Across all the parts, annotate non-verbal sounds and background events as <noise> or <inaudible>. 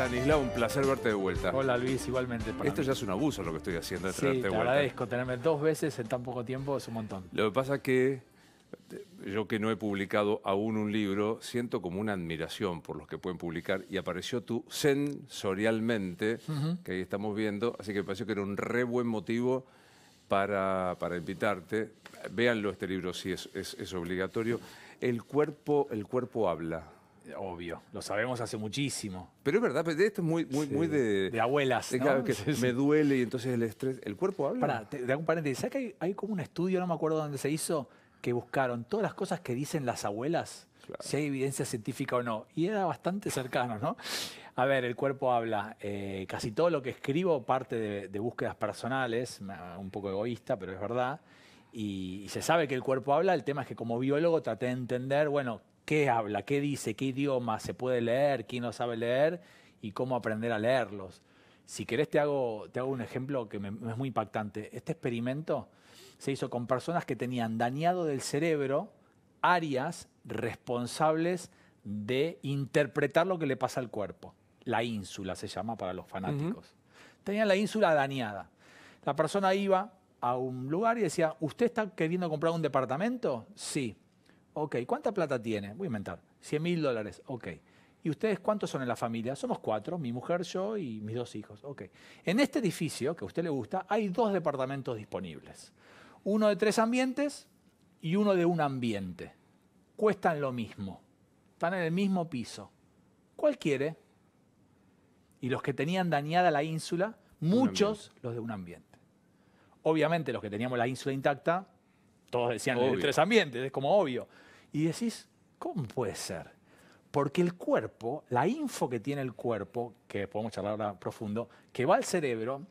Stanislao, un placer verte de vuelta. Hola Luis, igualmente. Esto ya es un abuso lo que estoy haciendo de sí, te agradezco. Tenerme dos veces en tan poco tiempo es un montón. Lo que pasa es que yo que no he publicado aún un libro, siento como una admiración por los que pueden publicar y apareció tú sensorialmente, que ahí estamos viendo, así que me pareció que era un re buen motivo para, para invitarte. Véanlo, este libro si es, obligatorio. El cuerpo, el cuerpo habla. Obvio, lo sabemos hace muchísimo. Pero es verdad, pues, esto es muy, de. De abuelas. me duele y entonces el estrés. ¿El cuerpo habla? Pará, te, algún paréntesis. ¿Sabes que hay, como un estudio, no me acuerdo dónde se hizo, que buscaron todas las cosas que dicen las abuelas, si hay evidencia científica o no? Y era bastante cercano, ¿no? A ver, el cuerpo habla. Eh, casi todo lo que escribo parte de, búsquedas personales, un poco egoísta, pero es verdad. Y, y, se sabe que el cuerpo habla, el tema es que como biólogo traté de entender, bueno, qué habla, qué dice, qué idioma se puede leer, quién no sabe leer y cómo aprender a leerlos. Si querés te hago, te hago un ejemplo que me, es muy impactante. Este experimento se hizo con personas que tenían dañado del cerebro áreas responsables de interpretar lo que le pasa al cuerpo. La ínsula se llama para los fanáticos. Tenían la ínsula dañada. La persona iba a un lugar y decía, ¿usted está queriendo comprar un departamento? Sí. Ok, ¿cuánta plata tiene? Voy a inventar. 100 mil dólares. Ok. ¿Y ustedes cuántos son en la familia? Somos cuatro, mi mujer, yo y mis dos hijos. Ok. En este edificio, que a usted le gusta, hay dos departamentos disponibles. Uno de tres ambientes y uno de un ambiente. Cuestan lo mismo. Están en el mismo piso. ¿Cuál quiere? Y los que tenían dañada la ínsula, muchos los de un ambiente. Obviamente los que teníamos la ínsula intacta, todos decían obvio. tres ambientes, es como obvio. Y decís, ¿cómo puede ser? Porque el cuerpo, la info que tiene el cuerpo, que podemos charlar ahora profundo, que va al cerebro,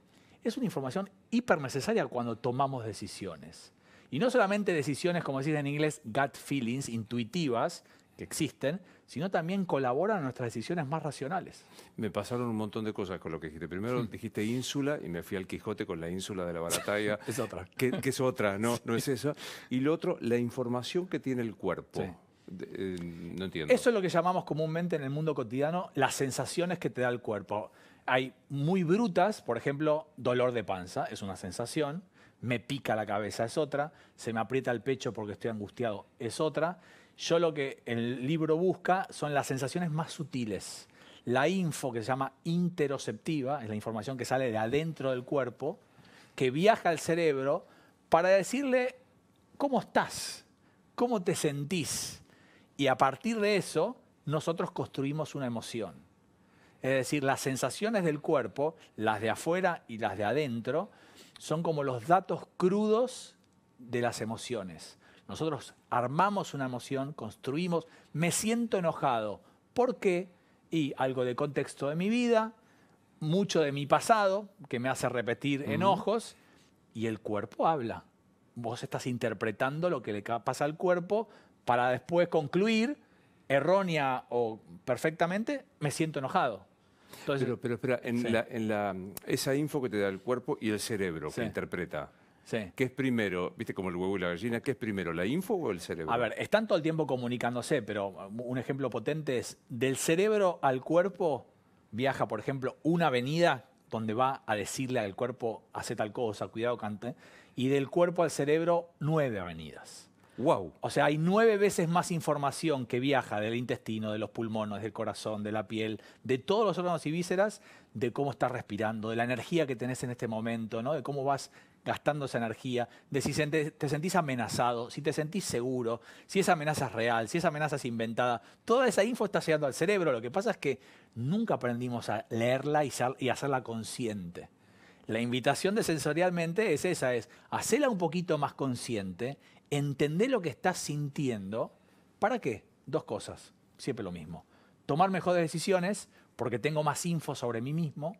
es una información hiper necesaria cuando tomamos decisiones. Y no solamente decisiones, como decís en inglés, gut feelings, intuitivas, que existen, sino también colaboran a nuestras decisiones más racionales. Me pasaron un montón de cosas con lo que dijiste. Primero hmm. dijiste ínsula y me fui al Quijote con la ínsula de la Baratalla. <laughs> es otra. Que, es otra, no, no es eso. Y lo otro, la información que tiene el cuerpo. Eh, no entiendo. Eso es lo que llamamos comúnmente en el mundo cotidiano las sensaciones que te da el cuerpo. Hay muy brutas, por ejemplo, dolor de panza, es una sensación, me pica la cabeza, es otra, se me aprieta el pecho porque estoy angustiado, es otra, yo lo que el libro busca son las sensaciones más sutiles. La info que se llama interoceptiva, es la información que sale de adentro del cuerpo, que viaja al cerebro para decirle cómo estás, cómo te sentís. Y a partir de eso, nosotros construimos una emoción. Es decir, las sensaciones del cuerpo, las de afuera y las de adentro, son como los datos crudos de las emociones. Nosotros armamos una emoción, construimos, me siento enojado. ¿Por qué? Y algo de contexto de mi vida, mucho de mi pasado, que me hace repetir enojos, y el cuerpo habla. Vos estás interpretando lo que le pasa al cuerpo para después concluir, errónea o perfectamente, me siento enojado. pero, espera, en, la, esa info que te da el cuerpo y el cerebro que interpreta, ¿Qué es primero? ¿Viste como el huevo y la gallina? ¿Qué es primero, la info o el cerebro? A ver, están todo el tiempo comunicándose, pero un ejemplo potente es del cerebro al cuerpo viaja, por ejemplo, una avenida donde va a decirle al cuerpo, hace tal cosa, cuidado, cante, y del cuerpo al cerebro, nueve avenidas. Wow. O sea, hay nueve veces más información que viaja del intestino, de los pulmones, del corazón, de la piel, de todos los órganos y vísceras, de cómo estás respirando, de la energía que tenés en este momento, ¿no? De cómo vas gastando esa energía, de si te sentís amenazado, si te sentís seguro, si esa amenaza es real, si esa amenaza es inventada. Toda esa info está llegando al cerebro. Lo que pasa es que nunca aprendimos a leerla y, hacerla consciente. La invitación de sensorialmente es esa, es hacerla un poquito más consciente, entender lo que estás sintiendo. ¿Para qué? Dos cosas, siempre lo mismo. Tomar mejores decisiones porque tengo más info sobre mí mismo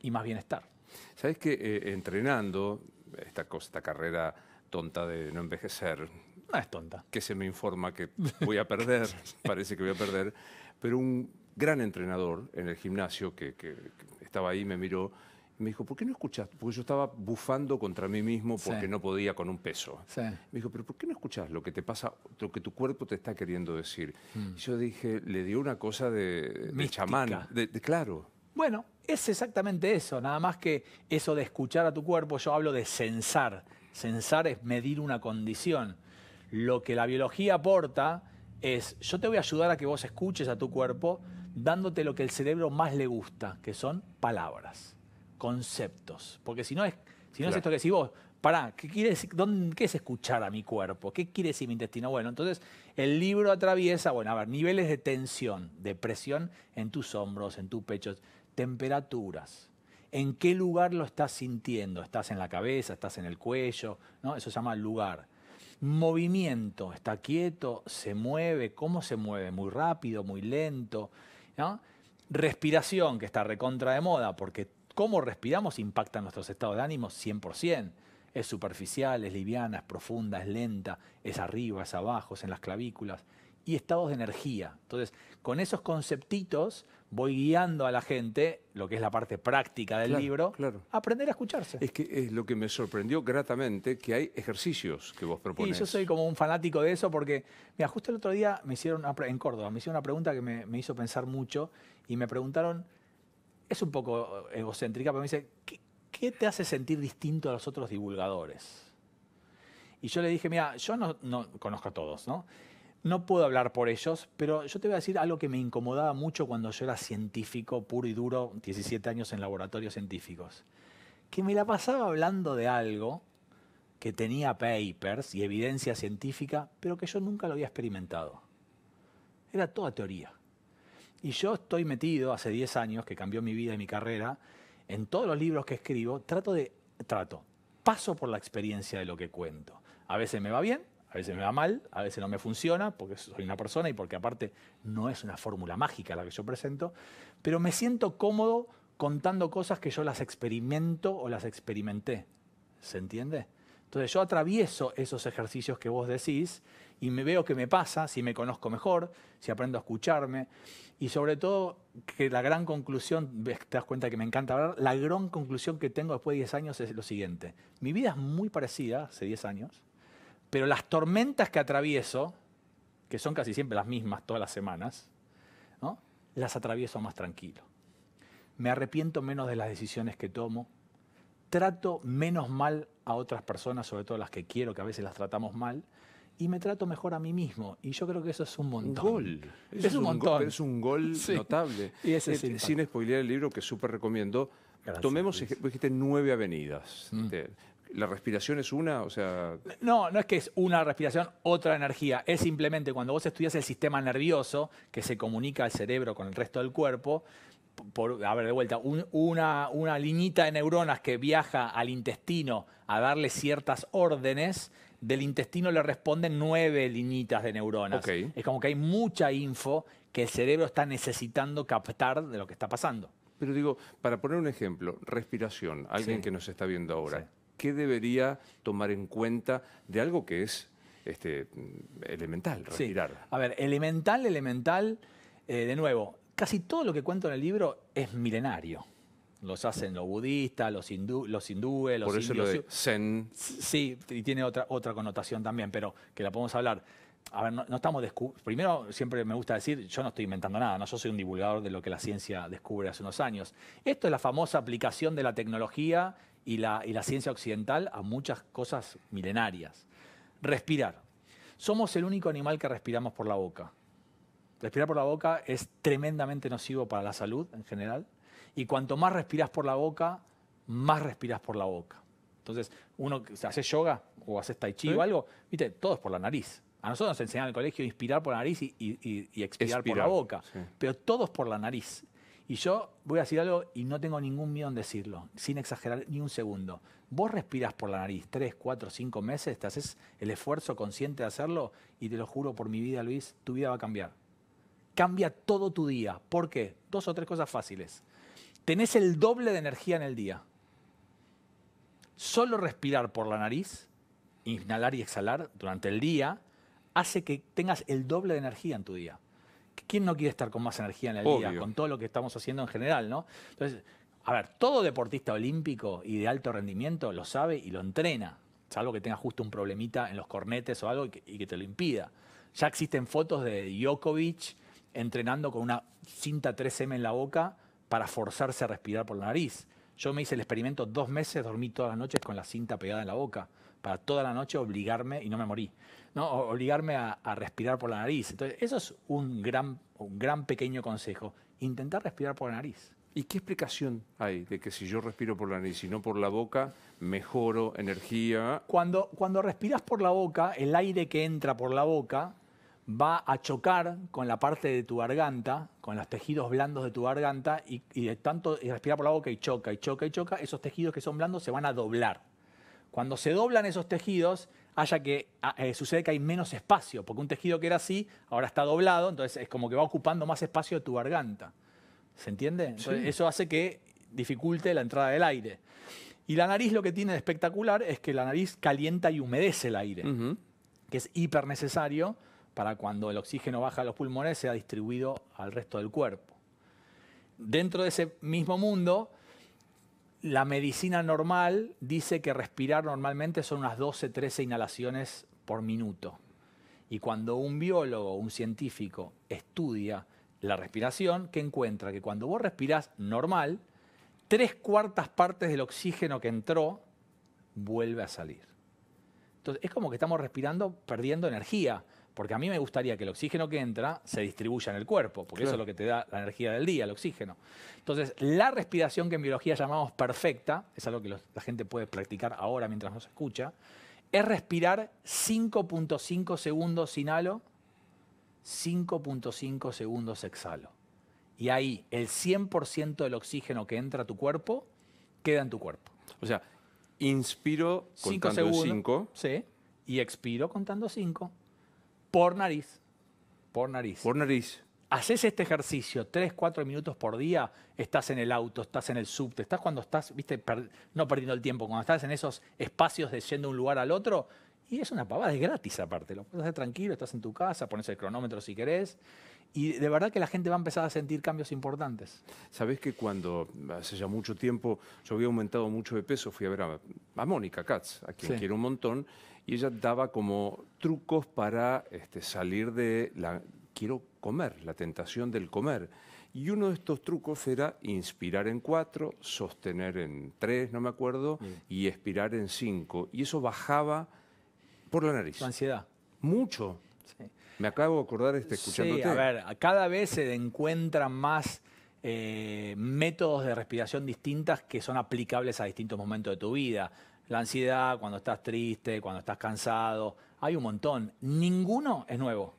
y más bienestar. Sabes que eh, entrenando esta, carrera tonta de no envejecer, ah, es tonta. que se me informa que voy a perder, <laughs> parece que voy a perder, pero un gran entrenador en el gimnasio que, estaba ahí me miró y me dijo, ¿por qué no escuchas? Porque yo estaba bufando contra mí mismo porque no podía con un peso. Me dijo, pero ¿por qué no escuchas lo que te pasa, lo que tu cuerpo te está queriendo decir? Mm. Y yo dije, le dio una cosa de, chamán, de, de, claro. Bueno, es exactamente eso, nada más que eso de escuchar a tu cuerpo, yo hablo de sensar. Sensar es medir una condición. Lo que la biología aporta es, yo te voy a ayudar a que vos escuches a tu cuerpo dándote lo que el cerebro más le gusta, que son palabras, conceptos. Porque si no es, si no es esto que si vos, pará, ¿qué, quiere ¿qué es escuchar a mi cuerpo? ¿Qué quiere decir mi intestino? Bueno, entonces el libro atraviesa, bueno, a ver, niveles de tensión, de presión en tus hombros, en tus pechos temperaturas. ¿En qué lugar lo estás sintiendo? ¿Estás en la cabeza? ¿Estás en el cuello? Eso se llama lugar. Movimiento, está quieto, se mueve, ¿cómo se mueve? Muy rápido, muy lento. Respiración, que está recontra de moda, porque cómo respiramos impacta nuestros estados de ánimo 100%. Es superficial, es liviana, es profunda, es lenta, es arriba, es abajo, es en las clavículas. Y estados de energía. Entonces, con esos conceptitos voy guiando a la gente, lo que es la parte práctica del libro, a aprender a escucharse. Es que es lo que me sorprendió gratamente, que hay ejercicios que vos propones. Y yo soy como un fanático de eso porque, mira, justo el otro día me hicieron, en Córdoba, me hicieron una pregunta que me, hizo pensar mucho y me preguntaron, es un poco egocéntrica, pero me dice, ¿qué, te hace sentir distinto a los otros divulgadores? Y yo le dije, mira, yo no, no conozco a todos, ¿no? no puedo hablar por ellos, pero yo te voy a decir algo que me incomodaba mucho cuando yo era científico puro y duro, 17 años en laboratorios científicos, que me la pasaba hablando de algo que tenía papers y evidencia científica, pero que yo nunca lo había experimentado. Era toda teoría. Y yo estoy metido hace 10 años, que cambió mi vida y mi carrera, en todos los libros que escribo, trato de, trato, paso por la experiencia de lo que cuento. A veces me va bien, a veces me va mal, a veces no me funciona, porque soy una persona y porque aparte no es una fórmula mágica la que yo presento, pero me siento cómodo contando cosas que yo las experimento o las experimenté. ¿Se entiende? Entonces yo atravieso esos ejercicios que vos decís y me veo qué me pasa, si me conozco mejor, si aprendo a escucharme y sobre todo que la gran conclusión, te das cuenta que me encanta hablar, la gran conclusión que tengo después de 10 años es lo siguiente. Mi vida es muy parecida hace 10 años pero las tormentas que atravieso, que son casi siempre las mismas todas las semanas, las atravieso más tranquilo. Me arrepiento menos de las decisiones que tomo. Trato menos mal a otras personas, sobre todo las que quiero, que a veces las tratamos mal. Y me trato mejor a mí mismo. Y yo creo que eso es un montón. gol. Es, un, montón. es un gol <laughs> notable. Y ese es eh, el sin spoilear el libro que súper recomiendo. tomemos, dijiste, nueve avenidas. Mm. Este, ¿La respiración es una? O sea... No, no es que es una respiración, otra energía. Es simplemente cuando vos estudias el sistema nervioso que se comunica al cerebro con el resto del cuerpo, por, a ver, de vuelta, una, una liñita de neuronas que viaja al intestino a darle ciertas órdenes, del intestino le responden nueve liñitas de neuronas. Es como que hay mucha info que el cerebro está necesitando captar de lo que está pasando. Pero digo, para poner un ejemplo, respiración, alguien que nos está viendo ahora qué debería tomar en cuenta de algo que es este, elemental, retirar? A ver, elemental, elemental, eh, de nuevo, casi todo lo que cuento en el libro es milenario. Los hacen los budistas, los, hindú, los hindúes, los Por eso de zen. Sí, y tiene otra, otra connotación también, pero que la podemos hablar. A ver, no, no estamos Primero, siempre me gusta decir, yo no estoy inventando nada, ¿no? yo soy un divulgador de lo que la ciencia descubre hace unos años. Esto es la famosa aplicación de la tecnología y la, ciencia occidental a muchas cosas milenarias. Respirar. Somos el único animal que respiramos por la boca. Respirar por la boca es tremendamente nocivo para la salud en general. Y cuanto más respiras por la boca, más respiras por la boca. Entonces, uno que hace yoga o hace tai chi o algo, viste, todo por la nariz. A nosotros nos enseñan en el colegio inspirar por la nariz y, expirar por la boca. Pero todos por la nariz. Y yo voy a decir algo y no tengo ningún miedo en decirlo, sin exagerar ni un segundo. Vos respiras por la nariz tres, cuatro, cinco meses, te haces el esfuerzo consciente de hacerlo y te lo juro por mi vida, Luis, tu vida va a cambiar. Cambia todo tu día. ¿Por qué? Dos o tres cosas fáciles. Tenés el doble de energía en el día. Solo respirar por la nariz, inhalar y exhalar durante el día, hace que tengas el doble de energía en tu día. ¿quién no quiere estar con más energía en la vida, Con todo lo que estamos haciendo en general, ¿no? Entonces, a ver, todo deportista olímpico y de alto rendimiento lo sabe y lo entrena, salvo que tenga justo un problemita en los cornetes o algo y que, y que te lo impida. Ya existen fotos de Djokovic entrenando con una cinta 3M en la boca para forzarse a respirar por la nariz. Yo me hice el experimento dos meses, dormí todas las noches con la cinta pegada en la boca, para toda la noche obligarme y no me morí. ¿no? obligarme a, respirar por la nariz. Entonces, eso es un gran, un gran pequeño consejo, intentar respirar por la nariz. ¿Y qué explicación hay de que si yo respiro por la nariz y no por la boca, mejoro energía? Cuando, cuando respiras por la boca, el aire que entra por la boca va a chocar con la parte de tu garganta, con los tejidos blandos de tu garganta, y, de tanto y respirar por la boca y choca, y choca, y choca, esos tejidos que son blandos se van a doblar. Cuando se doblan esos tejidos, haya que ah, eh, sucede que hay menos espacio, porque un tejido que era así ahora está doblado, entonces es como que va ocupando más espacio de tu garganta. ¿Se entiende? Eso hace que dificulte la entrada del aire. Y la nariz lo que tiene de espectacular es que la nariz calienta y humedece el aire, que es hiper necesario para cuando el oxígeno baja a los pulmones sea distribuido al resto del cuerpo. Dentro de ese mismo mundo la medicina normal dice que respirar normalmente son unas 12, 13 inhalaciones por minuto. Y cuando un biólogo, un científico estudia la respiración, que encuentra? Que cuando vos respirás normal, tres cuartas partes del oxígeno que entró vuelve a salir. Entonces, es como que estamos respirando perdiendo energía. Porque a mí me gustaría que el oxígeno que entra se distribuya en el cuerpo, porque eso es lo que te da la energía del día, el oxígeno. Entonces, la respiración que en biología llamamos perfecta, es algo que la gente puede practicar ahora mientras nos escucha, es respirar 5.5 segundos inhalo, 5.5 segundos exhalo. Y ahí el 100% del oxígeno que entra a tu cuerpo queda en tu cuerpo. O sea, inspiro contando 5. y expiro contando 5 por nariz. Por nariz. Por nariz. Haces este ejercicio 3, 4 minutos por día, estás en el auto, estás en el subte, estás cuando estás, viste, no perdiendo el tiempo, cuando estás en esos espacios de yendo de un lugar al otro, y es una pavada, es gratis aparte, lo puedes hacer tranquilo, estás en tu casa, pones el cronómetro si querés, y de verdad que la gente va a empezar a sentir cambios importantes. Sabes que cuando, hace ya mucho tiempo, yo había aumentado mucho de peso, fui a ver a, Mónica Katz, a quien quiero un montón, y ella daba como trucos para este, salir de la quiero comer, la tentación del comer. Y uno de estos trucos era inspirar en cuatro, sostener en tres, no me acuerdo, y expirar en cinco. Y eso bajaba por la nariz. La ansiedad. Mucho. Me acabo de acordar este, escuchándote. Sí, a ver, cada vez se encuentran más eh, métodos de respiración distintas que son aplicables a distintos momentos de tu vida. La ansiedad, cuando estás triste, cuando estás cansado, hay un montón. Ninguno es nuevo.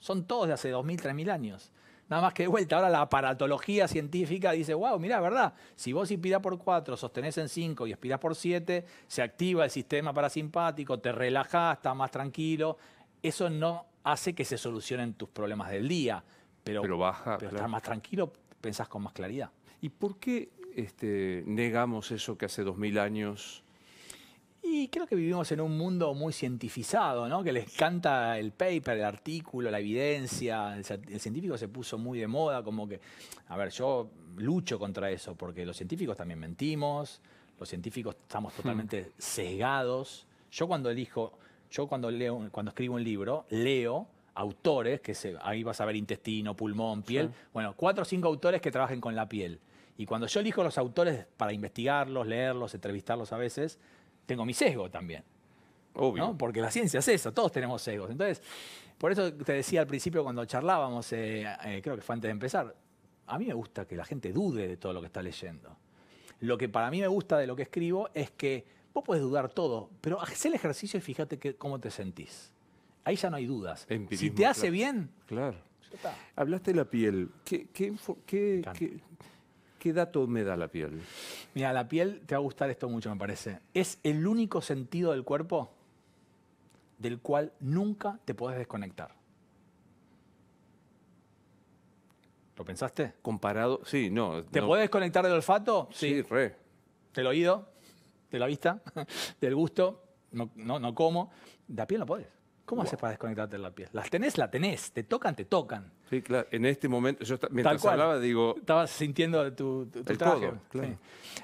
Son todos de hace 2.000, 3.000 años. Nada más que de vuelta, ahora la aparatología científica dice, wow, mirá, verdad, si vos inspirás por 4, sostenés en 5 y expirás por 7, se activa el sistema parasimpático, te relajás, estás más tranquilo. Eso no hace que se solucionen tus problemas del día, pero, pero, baja, pero estás más tranquilo, pensás con más claridad. ¿Y por qué este, negamos eso que hace 2.000 años y creo que vivimos en un mundo muy cientificado, ¿no? Que les canta el paper, el artículo, la evidencia. El, científico se puso muy de moda, como que, a ver, yo lucho contra eso, porque los científicos también mentimos, los científicos estamos hmm. totalmente sesgados. Yo cuando elijo, yo cuando leo, cuando escribo un libro, leo autores, que ahí vas a ver intestino, pulmón, piel, bueno, cuatro o cinco autores que trabajen con la piel. Y cuando yo elijo los autores para investigarlos, leerlos, entrevistarlos a veces, tengo mi sesgo también. Obvio. Porque la ciencia es eso, todos tenemos sesgos. Entonces, por eso te decía al principio cuando charlábamos, eh, eh, creo que fue antes de empezar, a mí me gusta que la gente dude de todo lo que está leyendo. Lo que para mí me gusta de lo que escribo es que vos puedes dudar todo, pero haz el ejercicio y fíjate cómo te sentís. Ahí ya no hay dudas. si te hace bien. Claro. Hablaste de la piel. ¿Qué, qué, qué, ¿qué dato me da la piel? Mira, la piel, te va a gustar esto mucho, me parece. Es el único sentido del cuerpo del cual nunca te puedes desconectar. ¿Lo pensaste? Comparado, sí, no. ¿Te puedes podés desconectar del olfato? Sí, sí, re. Del oído, de la vista, <laughs> del gusto, no, no, no como. La piel no puedes. ¿Cómo hace haces para desconectarte de la piel? Las tenés, la tenés. Te tocan, te tocan. Sí, claro. En este momento, yo mientras hablaba, digo. Estabas sintiendo tu, tu, traje.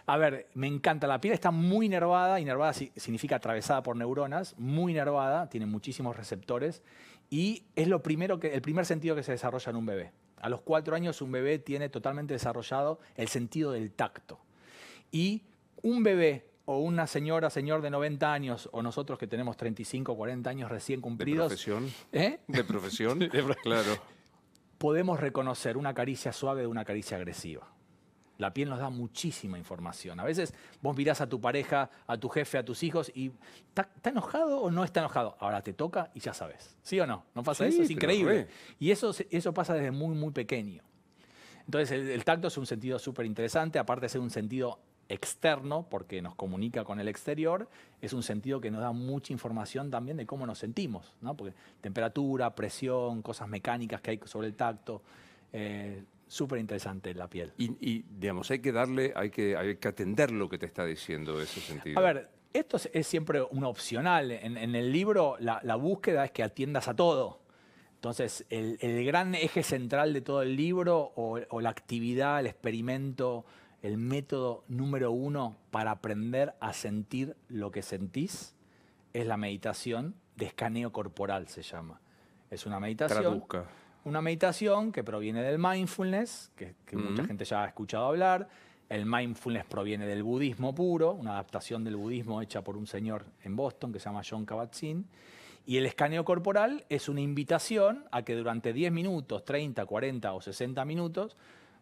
A ver, me encanta. La piel está muy nervada. Y nervada significa atravesada por neuronas. Muy nervada. Tiene muchísimos receptores. Y es lo primero que, el primer sentido que se desarrolla en un bebé. A los cuatro años, un bebé tiene totalmente desarrollado el sentido del tacto. Y un bebé o una señora, señor de 90 años, o nosotros que tenemos 35, 40 años recién cumplidos. De profesión. ¿eh? De profesión, <laughs> claro. Podemos reconocer una caricia suave de una caricia agresiva. La piel nos da muchísima información. A veces vos mirás a tu pareja, a tu jefe, a tus hijos y ¿está, enojado o no está enojado? Ahora te toca y ya sabes. ¿Sí o no? ¿No pasa eso? Es increíble. Y eso, eso pasa desde muy, muy pequeño. Entonces el, el tacto es un sentido súper interesante, aparte de ser un sentido externo, porque nos comunica con el exterior, es un sentido que nos da mucha información también de cómo nos sentimos, porque temperatura, presión, cosas mecánicas que hay sobre el tacto, eh, súper interesante la piel. Y, digamos, hay que darle, hay que, que atender lo que te está diciendo ese sentido. A ver, esto es, siempre un opcional. En, el libro la, búsqueda es que atiendas a todo. Entonces, el, gran eje central de todo el libro o la actividad, el experimento, el método número uno para aprender a sentir lo que sentís es la meditación de escaneo corporal, se llama. Es una meditación. Una meditación que proviene del mindfulness, que, mucha gente ya ha escuchado hablar. El mindfulness proviene del budismo puro, una adaptación del budismo hecha por un señor en Boston que se llama John Kabat-Zinn. Y el escaneo corporal es una invitación a que durante 10 minutos, 30, 40 o 60 minutos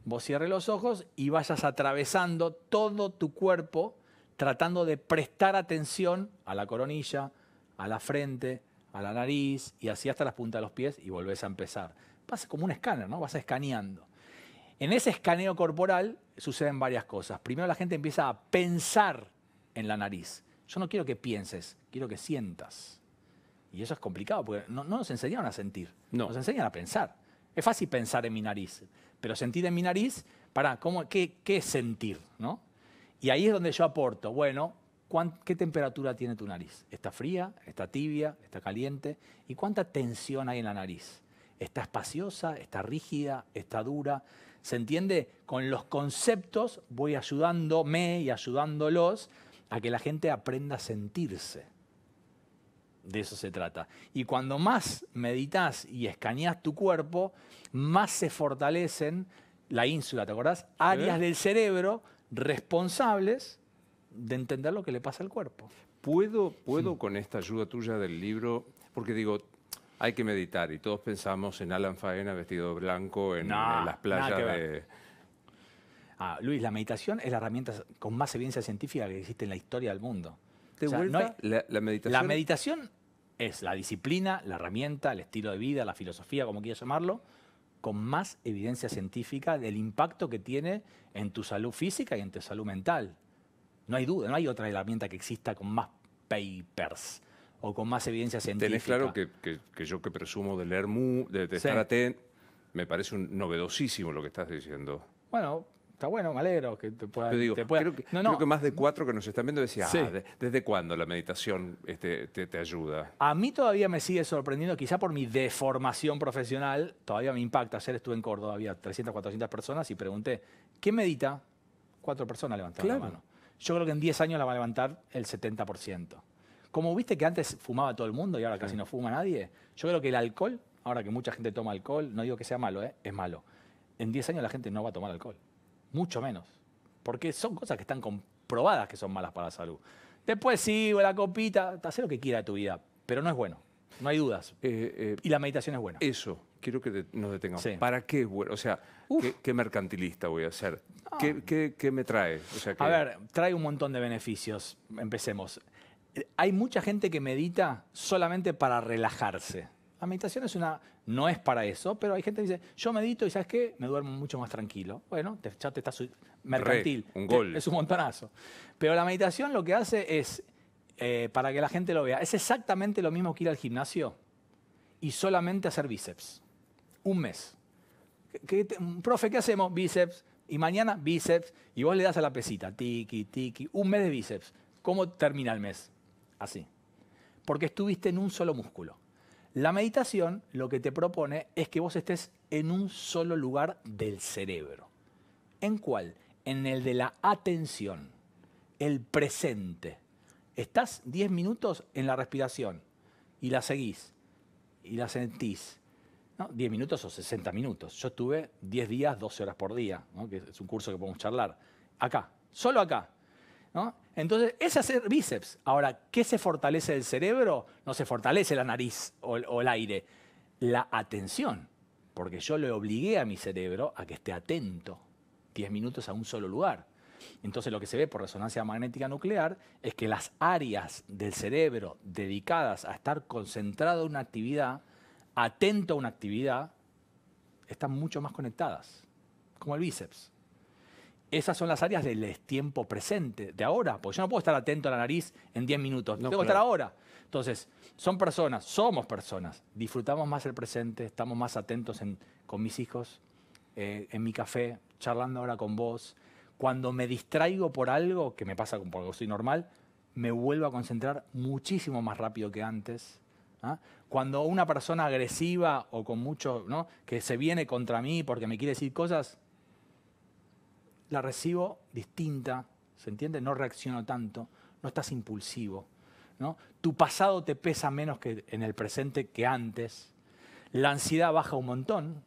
vos cierres los ojos y vayas atravesando todo tu cuerpo tratando de prestar atención a la coronilla, a la frente, a la nariz y así hasta las puntas de los pies y volvés a empezar. Pasa como un escáner, ¿no? Vas escaneando. En ese escaneo corporal suceden varias cosas. Primero la gente empieza a pensar en la nariz. Yo no quiero que pienses, quiero que sientas. Y eso es complicado porque no, nos enseñaron a sentir, no. nos enseñan a pensar. Es fácil pensar en mi nariz pero sentir en mi nariz, para, ¿cómo, qué, sentir? ¿no? Y ahí es donde yo aporto, bueno, ¿qué temperatura tiene tu nariz? ¿Está fría? ¿Está tibia? ¿Está caliente? ¿Y cuánta tensión hay en la nariz? ¿Está espaciosa? ¿Está rígida? ¿Está dura? ¿Se entiende? Con los conceptos voy ayudándome y ayudándolos a que la gente aprenda a sentirse de eso se trata. Y cuando más meditas y escaneas tu cuerpo, más se fortalecen la ínsula, ¿te acordás? Áreas del cerebro responsables de entender lo que le pasa al cuerpo. ¿Puedo, puedo con esta ayuda tuya del libro? Porque digo, hay que meditar y todos pensamos en Alan Faena vestido blanco en, en las playas de... Ah, Luis, la meditación es la herramienta con más evidencia científica que existe en la historia del mundo la, meditación. es la disciplina, la herramienta, el estilo de vida, la filosofía, como quieras llamarlo, con más evidencia científica del impacto que tiene en tu salud física y en tu salud mental. No hay duda, no hay otra herramienta que exista con más papers o con más evidencia científica. Tenés claro que, yo que presumo de leer mu, de, de estar atento, me parece un novedosísimo lo que estás diciendo. Bueno, está bueno, me alegro que te pueda. Creo, que, más de cuatro que nos están viendo decían, ah, ¿desde cuándo la meditación este, te, ayuda? A mí todavía me sigue sorprendiendo, quizá por mi deformación profesional, todavía me impacta. Ayer estuve en Córdoba, había 300, 400 personas y pregunté, ¿qué medita? Cuatro personas levantaron la mano. Yo creo que en 10 años la va a levantar el 70%. Como viste que antes fumaba todo el mundo y ahora casi no fuma nadie, yo creo que el alcohol, ahora que mucha gente toma alcohol, no digo que sea malo, ¿eh? es malo. En 10 años la gente no va a tomar alcohol mucho menos. Porque son cosas que están comprobadas que son malas para la salud. Después sí, la copita, hace lo que quiera de tu vida, pero no es bueno, no hay dudas. Eh, eh, y la meditación es buena. Eso, quiero que nos detengamos. ¿Para qué es bueno? O sea, ¿qué, mercantilista voy a ser? Ah. ¿Qué, qué, qué, me trae? a ver, trae un montón de beneficios. Empecemos. Hay mucha gente que medita solamente para relajarse. La meditación es una, no es para eso, pero hay gente que dice, yo medito y ¿sabes qué? Me duermo mucho más tranquilo. Bueno, te, ya te estás mercantil. <laughs> es un montonazo. Pero la meditación lo que hace es, eh, para que la gente lo vea, es exactamente lo mismo que ir al gimnasio y solamente hacer bíceps. Un mes. profe, ¿qué hacemos? Bíceps. Y mañana bíceps. Y vos le das a la pesita, tiki, tiki. Un mes de bíceps. ¿Cómo termina el mes? Así. Porque estuviste en un solo músculo. La meditación lo que te propone es que vos estés en un solo lugar del cerebro. ¿En cuál? En el de la atención, el presente. Estás 10 minutos en la respiración y la seguís y la sentís. 10 minutos o 60 minutos. Yo estuve 10 días, 12 horas por día, que es un curso que podemos charlar. Acá, solo acá, entonces, es hacer bíceps. Ahora, ¿qué se fortalece del cerebro? No se fortalece la nariz o, o el aire, la atención. Porque yo le obligué a mi cerebro a que esté atento 10 minutos a un solo lugar. Entonces lo que se ve por resonancia magnética nuclear es que las áreas del cerebro dedicadas a estar concentrado en una actividad, atento a una actividad, están mucho más conectadas, como el bíceps. Esas son las áreas del tiempo presente, de ahora, porque yo no puedo estar atento a la nariz en 10 minutos, no, tengo que estar ahora. Entonces, son personas, somos personas, disfrutamos más el presente, estamos más atentos con mis hijos, eh, en mi café, charlando ahora con vos. Cuando me distraigo por algo, que me pasa porque soy normal, me vuelvo a concentrar muchísimo más rápido que antes. ¿ah? Cuando una persona agresiva o con mucho, ¿no? que se viene contra mí porque me quiere decir cosas, la recibo distinta, ¿se entiende? No reacciono tanto, no estás impulsivo. ¿no? Tu pasado te pesa menos que en el presente que antes. La ansiedad baja un montón.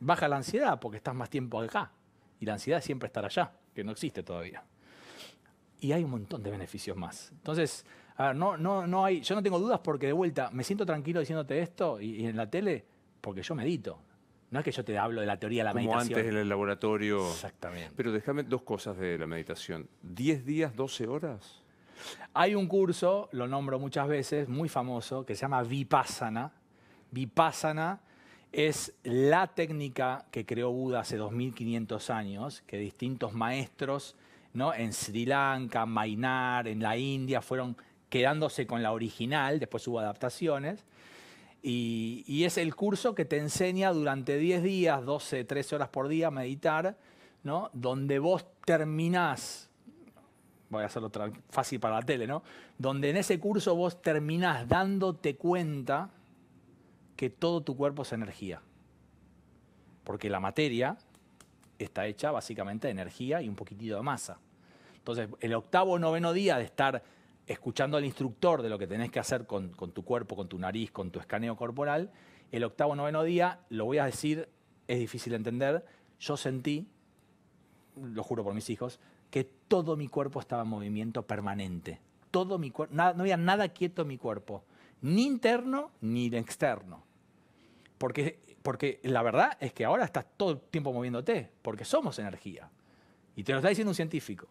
Baja la ansiedad porque estás más tiempo acá. Y la ansiedad siempre estará allá, que no existe todavía. Y hay un montón de beneficios más. Entonces, no, no, no hay, yo no tengo dudas porque de vuelta me siento tranquilo diciéndote esto y en la tele porque yo medito no es que yo te hablo de la teoría de la Como antes en el laboratorio. Exactamente. Pero déjame dos cosas de la meditación. ¿10 días, 12 horas? Hay un curso, lo nombro muchas veces, muy famoso, que se llama Vipassana. Vipassana es la técnica que creó Buda hace 2500 años, que distintos maestros ¿no? en Sri Lanka, Mainar, en la India, fueron quedándose con la original, después hubo adaptaciones. Y, es el curso que te enseña durante 10 días, 12, 13 horas por día a meditar, ¿no? donde vos terminás, voy a hacerlo fácil para la tele, ¿no? donde en ese curso vos terminás dándote cuenta que todo tu cuerpo es energía. Porque la materia está hecha básicamente de energía y un poquitito de masa. Entonces, el octavo o noveno día de estar escuchando al instructor de lo que tenés que hacer con, tu cuerpo, con tu nariz, con tu escaneo corporal, el octavo, noveno día, lo voy a decir, es difícil de entender, yo sentí, lo juro por mis hijos, que todo mi cuerpo estaba en movimiento permanente. Todo mi cuerpo, no había nada quieto en mi cuerpo, ni interno ni externo. Porque, porque la verdad es que ahora estás todo el tiempo moviéndote, porque somos energía. Y te lo está diciendo un científico.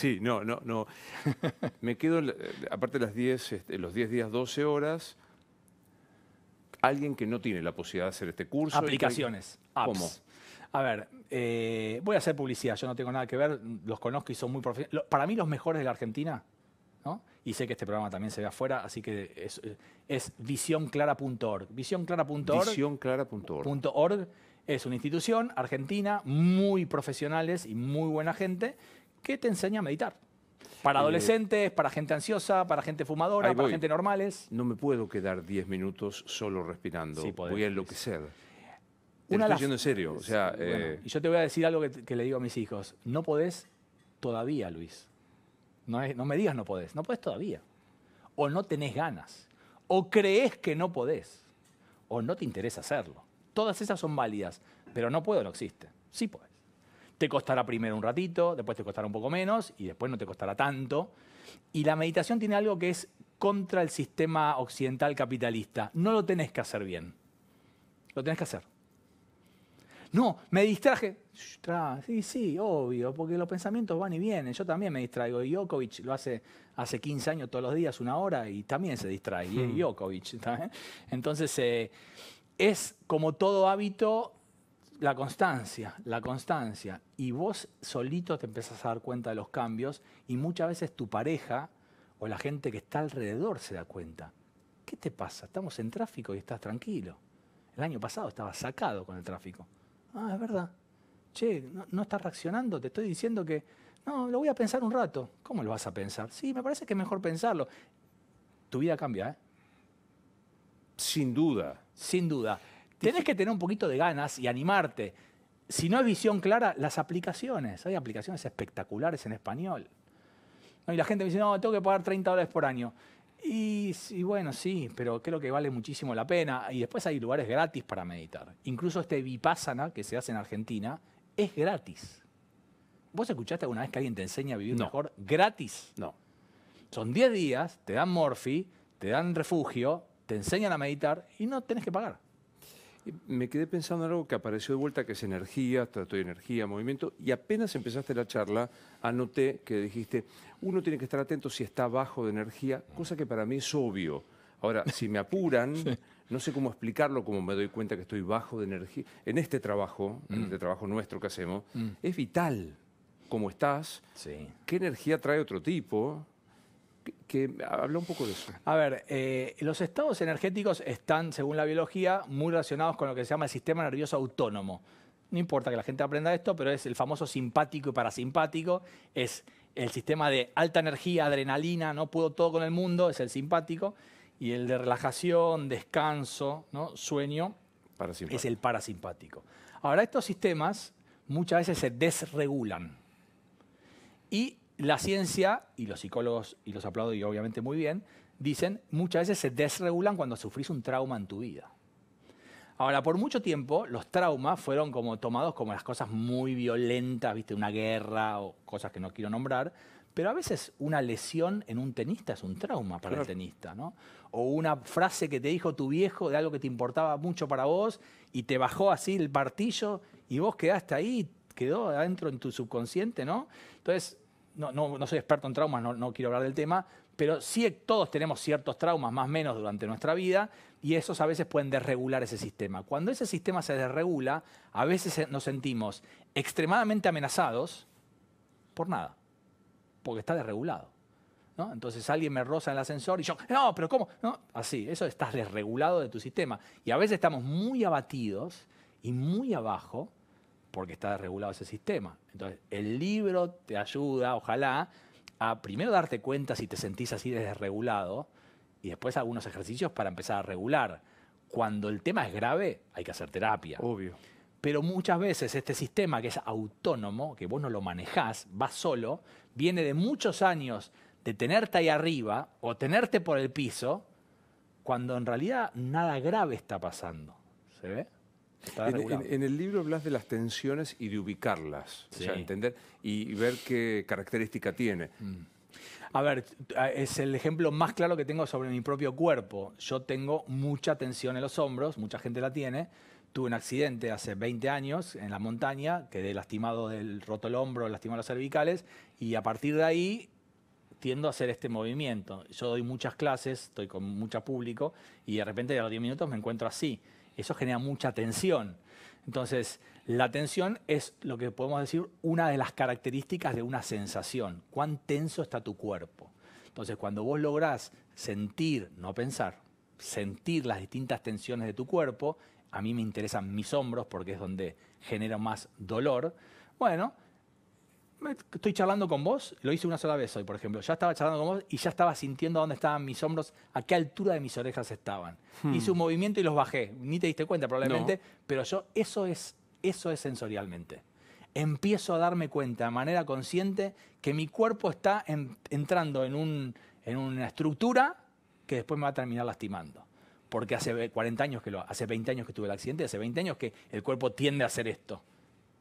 Sí, no, no, no. <laughs> Me quedo, aparte de las 10, este, los 10 días, 12 horas, alguien que no tiene la posibilidad de hacer este curso. Aplicaciones. apps. A ver, eh, voy a hacer publicidad, yo no tengo nada que ver, los conozco y son muy profesionales. Para mí los mejores de la Argentina, ¿no? Y sé que este programa también se ve afuera, así que es, visiónclara.org. visionclara.org. Visionclara.org. Visionclara.org. es una institución argentina, muy profesionales y muy buena gente, ¿Qué te enseña a meditar. Para eh, adolescentes, para gente ansiosa, para gente fumadora, para gente normales. No me puedo quedar 10 minutos solo respirando. voy a enloquecer. Una estoy en serio. Eh, y yo te voy a decir algo que, le digo a mis hijos. No podés todavía, Luis. No, no me digas no podés. No podés todavía. O no tenés ganas. O crees que no podés. O no te interesa hacerlo. Todas esas son válidas. Pero no puedo no existe. Sí puedes. Te costará primero un ratito, después te costará un poco menos y después no te costará tanto. Y la meditación tiene algo que es contra el sistema occidental capitalista. No lo tenés que hacer bien. Lo tenés que hacer. No, me distraje. Sí, sí, obvio, porque los pensamientos van y vienen. Yo también me distraigo. Y Djokovic lo hace hace 15 años todos los días, una hora, y también se distrae. Y hmm. Djokovic. Entonces, eh, es como todo hábito, la constancia, la constancia. Y vos solito te empezás a dar cuenta de los cambios y muchas veces tu pareja o la gente que está alrededor se da cuenta. ¿Qué te pasa? Estamos en tráfico y estás tranquilo. El año pasado estaba sacado con el tráfico. Ah, es verdad. Che, no, no estás reaccionando, te estoy diciendo que... No, lo voy a pensar un rato. ¿Cómo lo vas a pensar? Sí, me parece que es mejor pensarlo. Tu vida cambia, ¿eh? Sin duda. Sin duda. Tenés que tener un poquito de ganas y animarte. Si no hay visión clara, las aplicaciones. Hay aplicaciones espectaculares en español. Y la gente me dice, no, tengo que pagar 30 dólares por año. Y, bueno, sí, pero creo que vale muchísimo la pena. Y después hay lugares gratis para meditar. Incluso este vipassana que se hace en Argentina es gratis. ¿Vos escuchaste alguna vez que alguien te enseña a vivir mejor gratis? No. Son 10 días, te dan morphy, te dan refugio, te enseñan a meditar y no tenés que pagar me quedé pensando en algo que apareció de vuelta, que es energía, trato de energía, movimiento, y apenas empezaste la charla, anoté que dijiste, uno tiene que estar atento si está bajo de energía, cosa que para mí es obvio. Ahora, si me apuran, <laughs> no sé cómo explicarlo, como me doy cuenta que estoy bajo de energía. En este trabajo, en mm. este trabajo nuestro que hacemos, mm. es vital cómo estás, qué energía trae otro tipo, que habla un poco de eso. A ver, eh, los estados energéticos están, según la biología, muy relacionados con lo que se llama el sistema nervioso autónomo. No importa que la gente aprenda esto, pero es el famoso simpático y parasimpático, es el sistema de alta energía, adrenalina, no puedo todo con el mundo, es el simpático, y el de relajación, descanso, ¿no? sueño, es el parasimpático. Ahora, estos sistemas muchas veces se desregulan. Y la ciencia, y los psicólogos, y los aplaudo y obviamente muy bien, dicen muchas veces se desregulan cuando sufrís un trauma en tu vida. Ahora, por mucho tiempo, los traumas fueron como tomados como las cosas muy violentas, ¿viste? Una guerra o cosas que no quiero nombrar. Pero a veces una lesión en un tenista es un trauma para el tenista, ¿no? O una frase que te dijo tu viejo de algo que te importaba mucho para vos y te bajó así el partillo y vos quedaste ahí, quedó adentro en tu subconsciente, ¿no? Entonces, no, soy experto en traumas, no, quiero hablar del tema, pero sí todos tenemos ciertos traumas, más o menos, durante nuestra vida, y esos a veces pueden desregular ese sistema. Cuando ese sistema se desregula, a veces eh, nos sentimos extremadamente amenazados por nada, porque está desregulado. Entonces alguien me roza en el ascensor y yo, no, pero ¿cómo? No, así, eso está desregulado de tu sistema. Y a veces estamos muy abatidos y muy abajo porque está desregulado ese sistema. Entonces, el libro te ayuda, ojalá, a primero darte cuenta si te sentís así desregulado y después algunos ejercicios para empezar a regular. Cuando el tema es grave, hay que hacer terapia. Obvio. Pero muchas veces este sistema que es autónomo, que vos no lo manejás, va solo, viene de muchos años de tenerte ahí arriba o tenerte por el piso, cuando en realidad nada grave está pasando. ¿Se ve? En, el libro hablas de las tensiones y de ubicarlas, entender y, ver qué característica tiene. Mm. A ver, es el ejemplo más claro que tengo sobre mi propio cuerpo. Yo tengo mucha tensión en los hombros, mucha gente la tiene. Tuve un accidente hace 20 años en la montaña, quedé lastimado del roto el hombro, lastimado las cervicales, y a partir de ahí tiendo a hacer este movimiento. Yo doy muchas clases, estoy con mucho público, y de repente a los 10 minutos me encuentro así. Eso genera mucha tensión. Entonces, la tensión es lo que podemos decir una de las características de una sensación. Cuán tenso está tu cuerpo. Entonces, cuando vos lográs sentir, no pensar, sentir las distintas tensiones de tu cuerpo, a mí me interesan mis hombros porque es donde genero más dolor. Bueno, estoy charlando con vos, lo hice una sola vez hoy, por ejemplo, ya estaba charlando con vos y ya estaba sintiendo dónde estaban mis hombros, a qué altura de mis orejas estaban. Hmm. Hice un movimiento y los bajé, ni te diste cuenta probablemente, pero yo eso es, eso es sensorialmente. Empiezo a darme cuenta de manera consciente que mi cuerpo está entrando en, en una estructura que después me va a terminar lastimando porque hace 40 años que lo hace 20 años que tuve el accidente, hace 20 años que el cuerpo tiende a hacer esto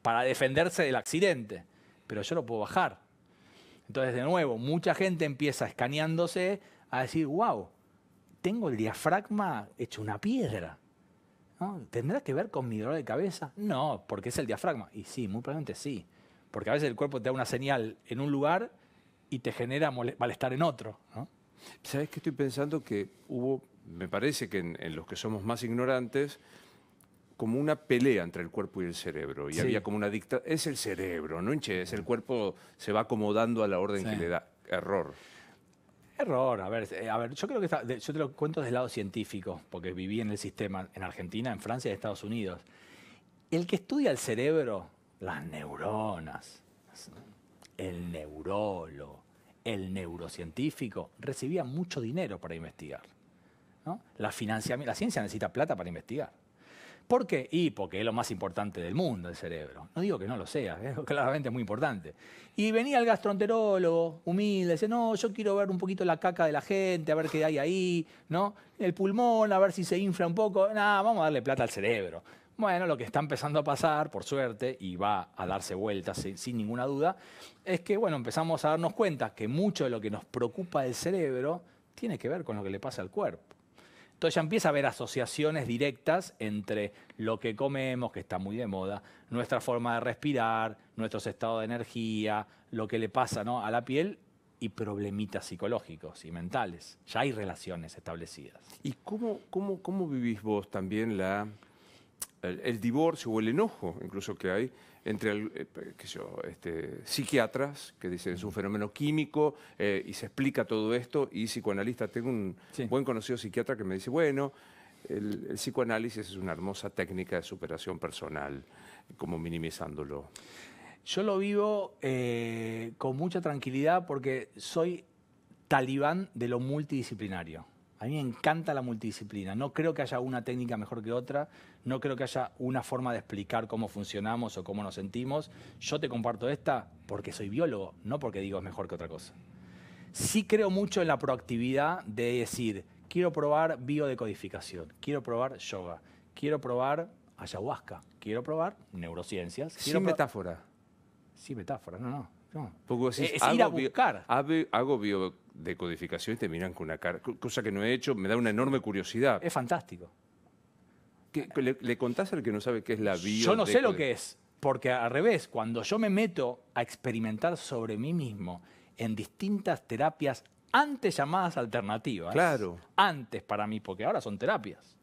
para defenderse del accidente pero yo lo puedo bajar. Entonces, de nuevo, mucha gente empieza escaneándose a decir, wow, tengo el diafragma hecho una piedra. ¿Tendrá que ver con mi dolor de cabeza? No, porque es el diafragma. Y sí, muy probablemente sí. Porque a veces el cuerpo te da una señal en un lugar y te genera malestar en otro. ¿Sabes qué estoy pensando? Que hubo, me parece que en los que somos más ignorantes, como una pelea entre el cuerpo y el cerebro. Y había como una dicta. Es el cerebro, ¿no? enche Es el cuerpo se va acomodando a la orden que le da. Error. Error, a ver, eh, a ver, yo creo que yo te lo cuento desde el lado científico, porque viví en el sistema en Argentina, en Francia y en Estados Unidos. El que estudia el cerebro, las neuronas, el neurólogo, el neurocientífico, recibía mucho dinero para investigar. la ciencia necesita plata para investigar. ¿Por qué? Y porque es lo más importante del mundo, el cerebro. No digo que no lo sea, <laughs> es claramente es muy importante. Y venía el gastroenterólogo, humilde, dice, no, yo quiero ver un poquito la caca de la gente, a ver qué hay ahí, ¿no? El pulmón, a ver si se infla un poco. Nada, vamos a darle plata al cerebro. Bueno, lo que está empezando a pasar, por suerte, y va a darse vueltas sin, sin ninguna duda, es que, bueno, empezamos a darnos cuenta que mucho de lo que nos preocupa el cerebro tiene que ver con lo que le pasa al cuerpo. Entonces ya empieza a haber asociaciones directas entre lo que comemos, que está muy de moda, nuestra forma de respirar, nuestros estados de energía, lo que le pasa ¿no? a la piel y problemitas psicológicos y mentales. Ya hay relaciones establecidas. ¿Y cómo, cómo, vivís vos también la, el divorcio o el enojo incluso que hay? entre eh, este, psiquiatras que dicen es un fenómeno químico eh, y se explica todo esto y psicoanalistas. Tengo un buen conocido psiquiatra que me dice, bueno, el, psicoanálisis es una hermosa técnica de superación personal, como minimizándolo. Yo lo vivo eh, con mucha tranquilidad porque soy talibán de lo multidisciplinario. A mí me encanta la multidisciplina. No creo que haya una técnica mejor que otra. No creo que haya una forma de explicar cómo funcionamos o cómo nos sentimos. Yo te comparto esta porque soy biólogo, no porque digo es mejor que otra cosa. Sí creo mucho en la proactividad de decir, quiero probar biodecodificación, quiero probar yoga, quiero probar ayahuasca, quiero probar neurociencias. Quiero Sin metáfora. Sí, metáfora, no, no. es, ir a buscar. hago bio, de codificación y te miran con una cara, cosa que no he hecho, me da una enorme curiosidad. Es fantástico. le, contás al que no sabe qué es la bio? Yo no sé lo que es, porque al revés, cuando yo me meto a experimentar sobre mí mismo en distintas terapias antes llamadas alternativas, claro. antes para mí, porque ahora son terapias,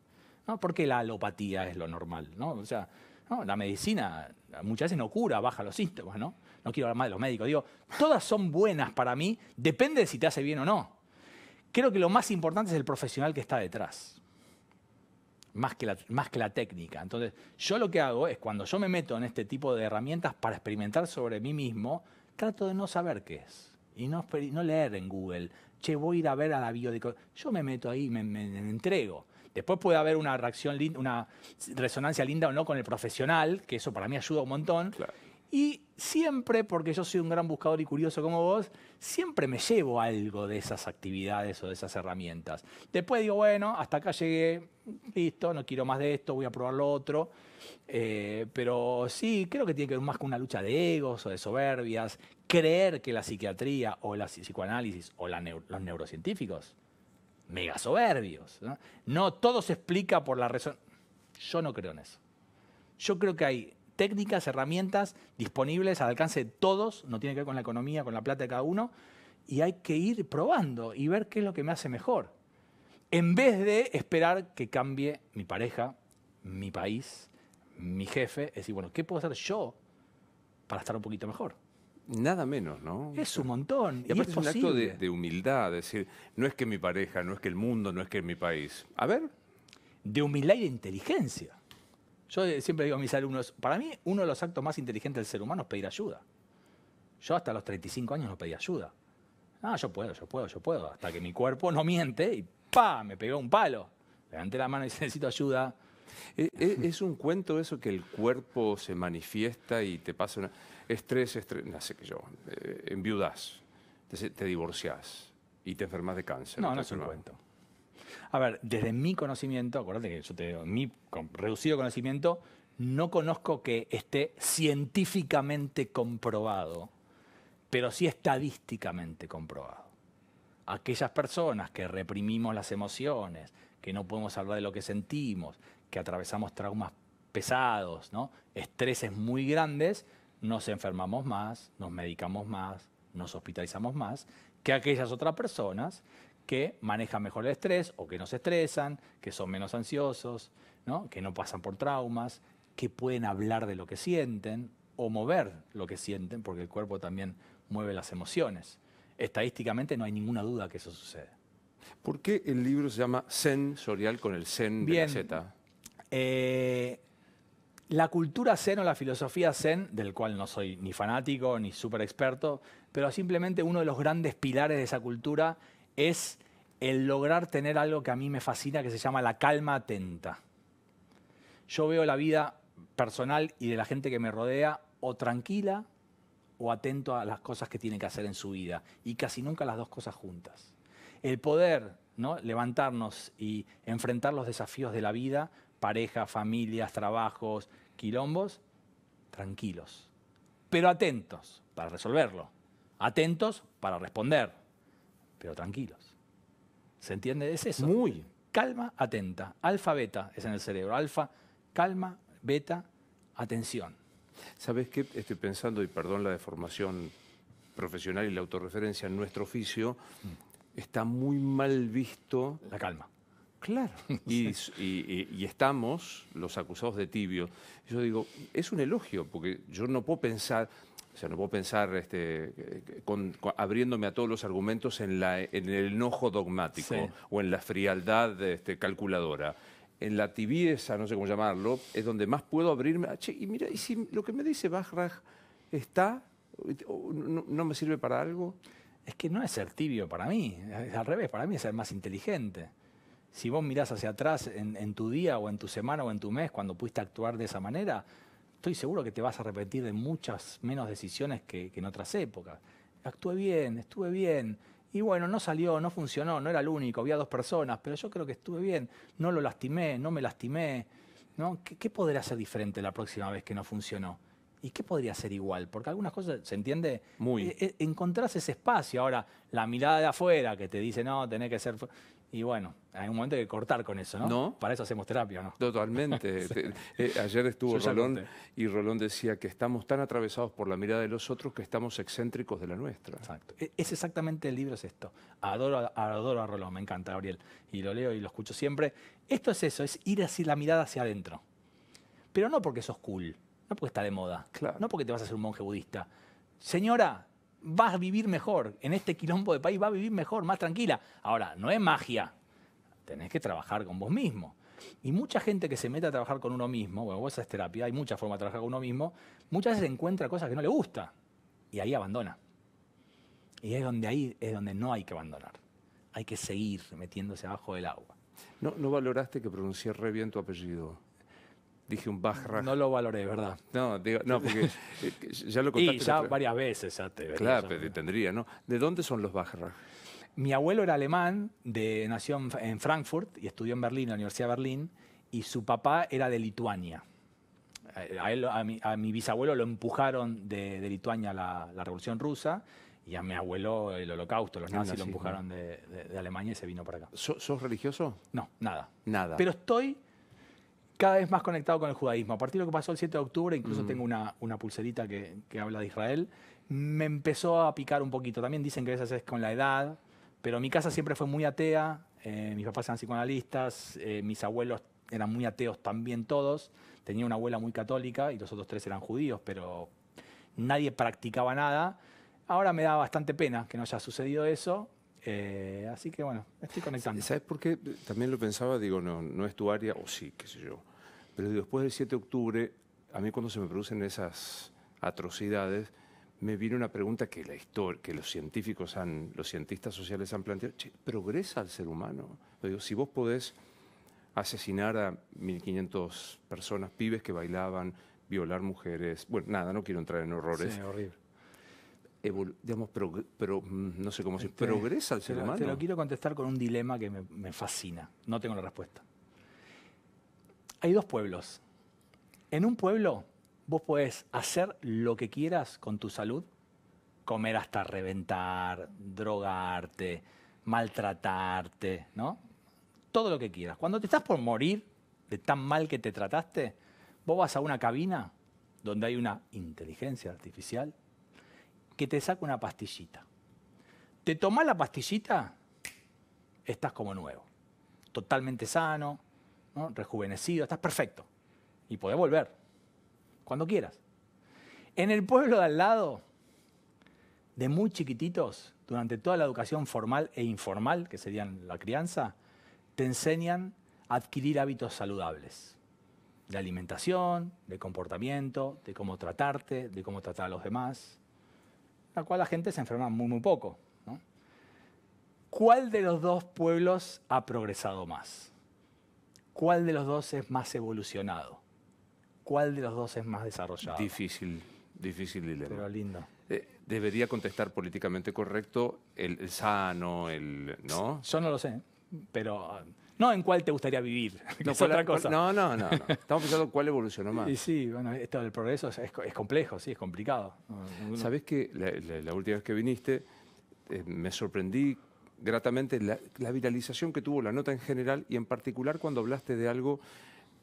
¿no? porque la alopatía es lo normal, ¿no? o sea, no, la medicina muchas veces no cura, baja los síntomas, ¿no? no quiero hablar más de los médicos, digo, todas son buenas para mí, depende de si te hace bien o no. Creo que lo más importante es el profesional que está detrás, más que, la, más que la técnica. Entonces, yo lo que hago es cuando yo me meto en este tipo de herramientas para experimentar sobre mí mismo, trato de no saber qué es y no, leer en Google, che, voy a ir a ver a la biodico. Yo me meto ahí, me, me, entrego. Después puede haber una reacción linda, una resonancia linda o no con el profesional, que eso para mí ayuda un montón. Y siempre, porque yo soy un gran buscador y curioso como vos, siempre me llevo algo de esas actividades o de esas herramientas. Después digo, bueno, hasta acá llegué, listo, no quiero más de esto, voy a probar lo otro. Eh, pero sí, creo que tiene que ver más con una lucha de egos o de soberbias, creer que la psiquiatría o la psicoanálisis o los neurocientíficos, mega soberbios. ¿no? no todo se explica por la razón. Yo no creo en eso. Yo creo que hay técnicas, herramientas disponibles al alcance de todos, no tiene que ver con la economía, con la plata de cada uno, y hay que ir probando y ver qué es lo que me hace mejor. En vez de esperar que cambie mi pareja, mi país, mi jefe, es decir, bueno, ¿qué puedo hacer yo para estar un poquito mejor? Nada menos, ¿no? Es un montón. Y, es, un acto de, humildad, decir, no es que mi pareja, no es que el mundo, no es que mi país. A ver. De humildad y de inteligencia. Yo eh, siempre digo a mis alumnos, para mí uno de los actos más inteligentes del ser humano es pedir ayuda. Yo hasta los 35 años no pedí ayuda. Ah, yo puedo, yo puedo, yo puedo. Hasta que mi cuerpo no miente y ¡pa! Me pegó un palo. Levanté la mano y necesito ayuda. E, e, ¿Es, un cuento eso que el cuerpo se manifiesta y te pasa una... estrés, estrés, no sé qué yo, en eh, enviudas, te, divorciás divorcias y te enfermas de cáncer. no, no es un cuento. A ver, desde mi conocimiento, acuérdate que yo te digo, mi reducido conocimiento, no conozco que esté científicamente comprobado, pero sí estadísticamente comprobado. Aquellas personas que reprimimos las emociones, que no podemos hablar de lo que sentimos, que atravesamos traumas pesados, ¿no? estreses muy grandes, nos enfermamos más, nos medicamos más, nos hospitalizamos más que aquellas otras personas que manejan mejor el estrés o que no se estresan, que son menos ansiosos, que no pasan por traumas, que pueden hablar de lo que sienten o mover lo que sienten, porque el cuerpo también mueve las emociones. Estadísticamente no hay ninguna duda que eso sucede. ¿Por qué el libro se llama Sorial con el Zen de la Z? Eh, la cultura Zen o la filosofía Zen, del cual no soy ni fanático ni súper experto, pero simplemente uno de los grandes pilares de esa cultura es el lograr tener algo que a mí me fascina, que se llama la calma atenta. Yo veo la vida personal y de la gente que me rodea o tranquila o atento a las cosas que tiene que hacer en su vida, y casi nunca las dos cosas juntas. El poder ¿no? levantarnos y enfrentar los desafíos de la vida, pareja, familias, trabajos, quilombos, tranquilos, pero atentos para resolverlo, atentos para responder pero tranquilos. ¿Se entiende? Es eso. Muy. Calma, atenta. Alfa, beta es en el cerebro. Alfa, calma, beta, atención. ¿Sabes qué? Estoy pensando, y perdón la deformación profesional y la autorreferencia en nuestro oficio, mm. está muy mal visto. La calma. Claro. <laughs> Y, y, estamos los acusados de tibio. Yo digo, es un elogio, porque yo no puedo pensar, o sea, no puedo pensar este, abriéndome a todos los argumentos en, la, en el enojo dogmático o en la frialdad este, calculadora. En la tibieza, no sé cómo llamarlo, es donde más puedo abrirme. Ah, che, y mira, y si lo que me dice Bajraj está, no, me sirve para algo. Es que no es ser tibio para mí, es al revés, para mí es ser más inteligente si vos mirás hacia atrás en, en, tu día o en tu semana o en tu mes, cuando pudiste actuar de esa manera, estoy seguro que te vas a arrepentir de muchas menos decisiones que, en otras épocas. Actué bien, estuve bien, y bueno, no salió, no funcionó, no era el único, había dos personas, pero yo creo que estuve bien, no lo lastimé, no me lastimé. ¿Qué, podría ser diferente la próxima vez que no funcionó? ¿Y qué podría ser igual? Porque algunas cosas, ¿se entiende? Muy. E, e, encontrás ese espacio. Ahora, la mirada de afuera que te dice, no, tenés que ser. Y bueno, hay un momento que cortar con eso, ¿no? Para eso hacemos terapia, ¿no? Totalmente. <laughs> Eh, ayer estuvo Rolón y Rolón decía que estamos tan atravesados por la mirada de los otros que estamos excéntricos de la nuestra. Exacto. E, es exactamente el libro es esto. Adoro, adoro a Rolón, me encanta Gabriel. Y lo leo y lo escucho siempre. Esto es eso, es ir así la mirada hacia adentro. Pero no porque sos cool, no porque está de moda, claro. no porque te vas a ser un monje budista. Señora, vas a vivir mejor. En este quilombo de país va a vivir mejor, más tranquila. Ahora, no es magia. Tenés que trabajar con vos mismo. Y mucha gente que se mete a trabajar con uno mismo, bueno, vos haces terapia, hay muchas formas de trabajar con uno mismo, muchas veces encuentra cosas que no le gusta y ahí abandona. Y es donde ahí es donde no hay que abandonar. Hay que seguir metiéndose abajo del agua. No, no valoraste que pronuncié re bien tu apellido dije un Bajra. No lo valoré, ¿verdad? No, no porque <laughs> ya lo contaste. Y ya varias veces ya te Claro, pero tendría, ¿no? ¿De dónde son los Bajrach? Mi abuelo era alemán, de, nació en Frankfurt y estudió en Berlín, en la Universidad de Berlín, y su papá era de Lituania. A, mi, bisabuelo lo empujaron de, Lituania la, Revolución Rusa y a mi abuelo el holocausto, los nazis, lo empujaron de, de, Alemania y se vino para acá. ¿Sos religioso? No, nada. Nada. Pero estoy cada vez más conectado con el judaísmo. A partir de lo que pasó el 7 de octubre, incluso mm. tengo una, pulserita que, habla de Israel, me empezó a picar un poquito. También dicen que a veces es con la edad, pero mi casa siempre fue muy atea, eh, mis papás eran psicoanalistas, eh, mis abuelos eran muy ateos también todos, tenía una abuela muy católica y los otros tres eran judíos, pero nadie practicaba nada. Ahora me da bastante pena que no haya sucedido eso, eh, así que bueno, estoy conectando. ¿Sabes por qué? También lo pensaba, digo, no, no es tu área, o sí, qué sé yo. Pero después del 7 de octubre, a mí cuando se me producen esas atrocidades, me viene una pregunta que, la historia, que los científicos han, los cientistas sociales han planteado, ¿progresa el ser humano? Yo digo, si vos podés asesinar a 1.500 personas, pibes que bailaban, violar mujeres, bueno, nada, no quiero entrar en horrores. horrible digamos, mm, no sé cómo se este, progresa el ser humano. Te lo quiero contestar con un dilema que me, fascina. No tengo la respuesta. Hay dos pueblos. En un pueblo vos puedes hacer lo que quieras con tu salud, comer hasta reventar, drogarte, maltratarte, ¿no? Todo lo que quieras. Cuando te estás por morir de tan mal que te trataste, vos vas a una cabina donde hay una inteligencia artificial que te saca una pastillita. Te tomas la pastillita, estás como nuevo, totalmente sano, rejuvenecido, estás perfecto. Y podés volver, cuando quieras. En el pueblo de al lado, de muy chiquititos, durante toda la educación formal e informal, que serían la crianza, te enseñan a adquirir hábitos saludables de alimentación, de comportamiento, de cómo tratarte, de cómo tratar a los demás la cual la gente se enferma muy, muy poco. ¿Cuál de los dos pueblos ha progresado más? ¿Cuál de los dos es más evolucionado? ¿Cuál de los dos es más desarrollado? Difícil, difícil leer. Pero lindo. Eh, debería contestar políticamente correcto el, el sano, el... ¿no? Yo no lo sé, pero... No en cuál te gustaría vivir, <laughs> no, es otra cosa. No, no, no, Estamos pensando cuál evolucionó más. <laughs> Y sí, bueno, esto del progreso es, complejo, sí, es complicado. Sabés que la, última vez que viniste eh, me sorprendí gratamente la viralización que tuvo la nota en general y en particular cuando hablaste de algo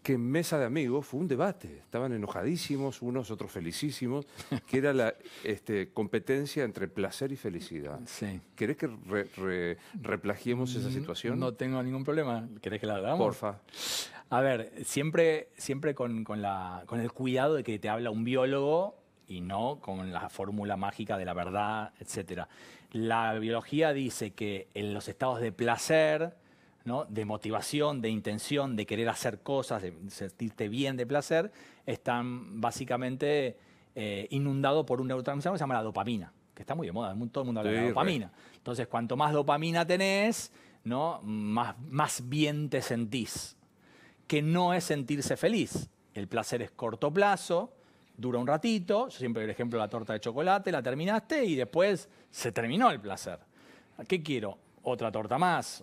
que en Mesa de Amigos fue un debate. Estaban enojadísimos unos, otros felicísimos, <laughs> que era la este, competencia entre placer y felicidad. ¿Querés que replagiemos esa mm, situación? No tengo ningún problema. ¿Querés que la hagamos? Porfa. A ver, siempre, siempre con, con el cuidado de que te habla un biólogo y no con la fórmula mágica de la verdad, etc. La biología dice que en los estados de placer de motivación, de intención, de querer hacer cosas, de sentirte bien, de placer, están básicamente eh, inundados por un neurotransmisor que se llama la dopamina, que está muy de moda, todo el mundo habla de la dopamina. Entonces, cuanto más dopamina tenés, ¿no? más, más bien te sentís, que no es sentirse feliz. El placer es corto plazo, dura un ratito, yo siempre, por ejemplo, la torta de chocolate, la terminaste y después se terminó el placer. ¿Qué quiero? Otra torta más,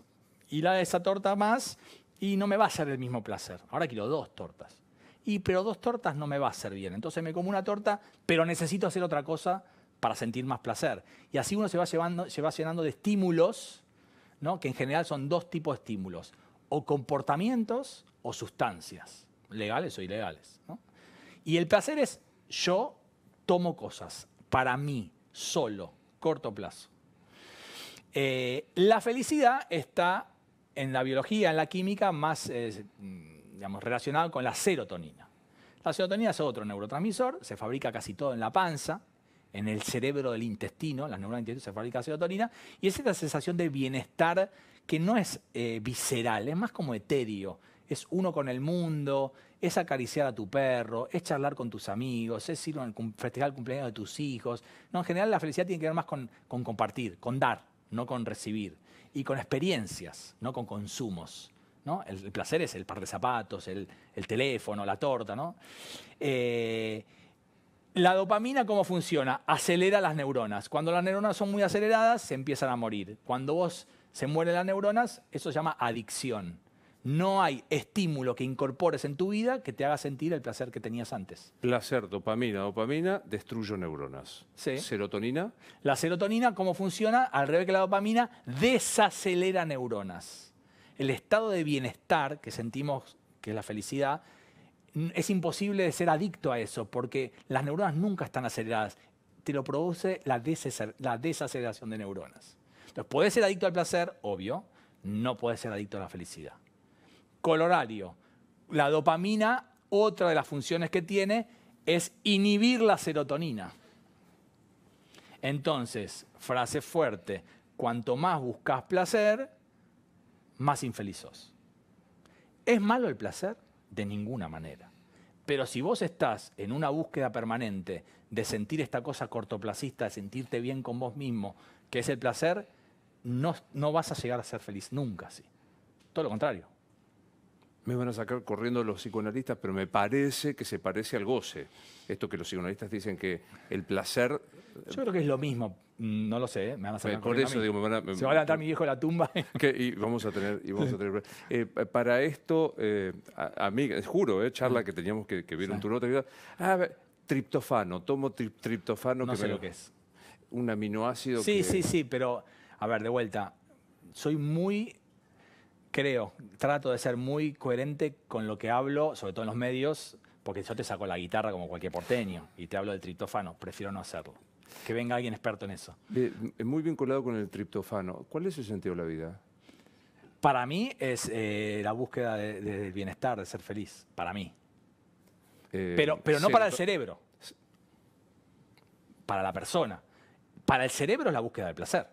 y la de esa torta más y no me va a ser el mismo placer. Ahora quiero dos tortas. Y pero dos tortas no me va a hacer bien. Entonces me como una torta, pero necesito hacer otra cosa para sentir más placer. Y así uno se va, llevando, se llenando de estímulos, que en general son dos tipos de estímulos, o comportamientos o sustancias, legales o ilegales. Y el placer es yo tomo cosas para mí, solo, corto plazo. Eh, la felicidad está en la biología, en la química, más eh, digamos, relacionado con la serotonina. La serotonina es otro neurotransmisor, se fabrica casi todo en la panza, en el cerebro del intestino, las neuronas del intestino se fabrica serotonina, y es esta sensación de bienestar que no es eh, visceral, es más como etéreo, es uno con el mundo, es acariciar a tu perro, es charlar con tus amigos, es ir a festejar el cumpleaños de tus hijos. No, en general la felicidad tiene que ver más con compartir, con dar, no con recibir y con experiencias, no con consumos. ¿no? El, placer es el par de zapatos, el, teléfono, la torta. Eh, la dopamina, ¿cómo funciona? Acelera las neuronas. Cuando las neuronas son muy aceleradas, se empiezan a morir. Cuando vos se mueren las neuronas, eso se llama adicción. No hay estímulo que incorpores en tu vida que te haga sentir el placer que tenías antes. Placer, dopamina, dopamina, destruyo neuronas. Serotonina. La serotonina, ¿cómo funciona? Al revés que la dopamina, desacelera neuronas. El estado de bienestar que sentimos, que es la felicidad, es imposible de ser adicto a eso, porque las neuronas nunca están aceleradas. Te lo produce la, la desaceleración de neuronas. Entonces, puedes ser adicto al placer, obvio, no puedes ser adicto a la felicidad colorario. La dopamina, otra de las funciones que tiene, es inhibir la serotonina. Entonces, frase fuerte, cuanto más buscas placer, más infeliz sos. ¿Es malo el placer? De ninguna manera. Pero si vos estás en una búsqueda permanente de sentir esta cosa cortoplacista, de sentirte bien con vos mismo, que es el placer, no, no vas a llegar a ser feliz nunca sí. Todo lo contrario me van a sacar corriendo los psicoanalistas, pero me parece que se parece al goce. Esto que los psicoanalistas dicen que el placer... Eh, Yo creo que es lo mismo, mm, no lo sé, ¿eh? me van a sacar eh, Por eso digo, me van a, Se va a levantar mi viejo de la tumba. <laughs> y vamos a tener... para esto, a, mí, juro, eh, charla que teníamos que, ver un turno otra Ah, triptofano, tomo triptofano. No sé lo que es. Un aminoácido Sí, sí, sí, pero, a ver, de vuelta, soy muy creo, trato de ser muy coherente con lo que hablo, sobre todo en los medios, porque yo te saco la guitarra como cualquier porteño y te hablo del triptófano, prefiero no hacerlo. Que venga alguien experto en eso. Es eh, muy vinculado con el triptófano, ¿cuál es el sentido de la vida? Para mí es eh, la búsqueda del bienestar, de ser feliz, para mí. Eh, pero, pero no para el cerebro, para la persona. Para el cerebro es la búsqueda del placer.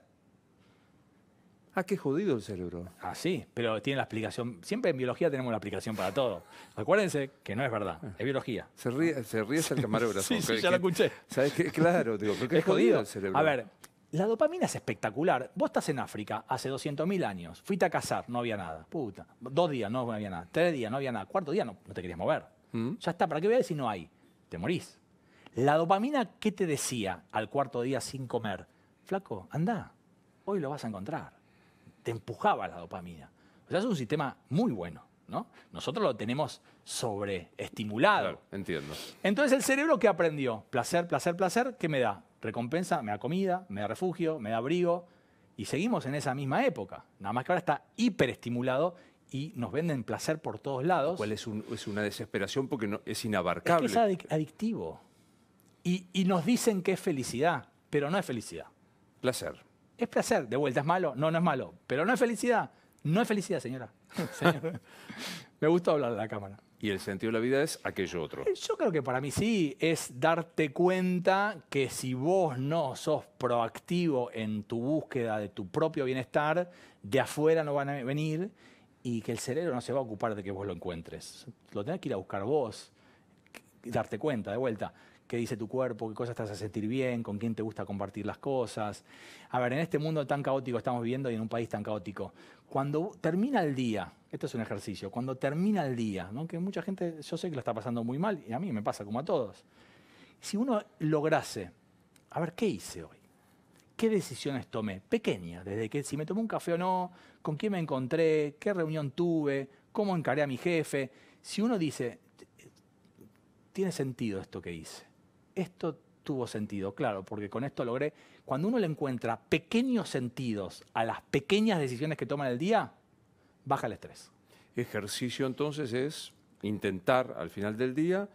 Ah, qué jodido el cerebro. Ah, sí, pero tiene la explicación. Siempre en biología tenemos la aplicación para todo. Acuérdense que no es verdad, ah. es biología. Se ríe, se ríe el camarógrafo. <laughs> sí, sí, ya lo escuché. ¿Sabes qué? Claro, digo, qué jodido. el cerebro. A ver, la dopamina es espectacular. Vos estás en África hace 200.000 años, fuiste a cazar, no había nada. Puta. Dos días no había nada, tres días no había nada, cuarto día no, no te querías mover. ¿Mm? Ya está, ¿para qué voy a decir no hay? Te morís. La dopamina, ¿qué te decía al cuarto día sin comer? Flaco, anda, hoy lo vas a encontrar te empujaba la dopamina. O sea, es un sistema muy bueno. ¿no? Nosotros lo tenemos sobreestimulado. entiendo. Entonces, ¿el cerebro qué aprendió? Placer, placer, placer, ¿qué me da? Recompensa, me da comida, me da refugio, me da abrigo. Y seguimos en esa misma época. Nada más que ahora está hiperestimulado y nos venden placer por todos lados. Cuál es, una desesperación porque no, es inabarcable. Es, que es adictivo. y nos dicen que es felicidad, pero no es felicidad. Placer. Es placer, de vuelta, ¿es malo? No, no es malo. Pero no es felicidad. No es felicidad, señora. <laughs> Me gusta hablar de la cámara. Y el sentido de la vida es aquello otro. Eh, yo creo que para mí sí, es darte cuenta que si vos no sos proactivo en tu búsqueda de tu propio bienestar, de afuera no van a venir y que el cerebro no se va a ocupar de que vos lo encuentres. Lo tenés que ir a buscar vos darte cuenta de vuelta qué dice tu cuerpo, qué cosas estás a sentir bien, con quién te gusta compartir las cosas. A ver, en este mundo tan caótico estamos viviendo y en un país tan caótico, cuando termina el día, esto es un ejercicio, cuando termina el día, ¿no? que mucha gente, yo sé que lo está pasando muy mal y a mí me pasa como a todos, si uno lograse, a ver, ¿qué hice hoy? ¿Qué decisiones tomé? Pequeñas, desde que si me tomé un café o no, con quién me encontré, qué reunión tuve, cómo encaré a mi jefe. Si uno dice, tiene sentido esto que hice. Esto tuvo sentido, claro, porque con esto logré, cuando uno le encuentra pequeños sentidos a las pequeñas decisiones que toma en el día, baja el estrés. Ejercicio entonces es intentar al final del día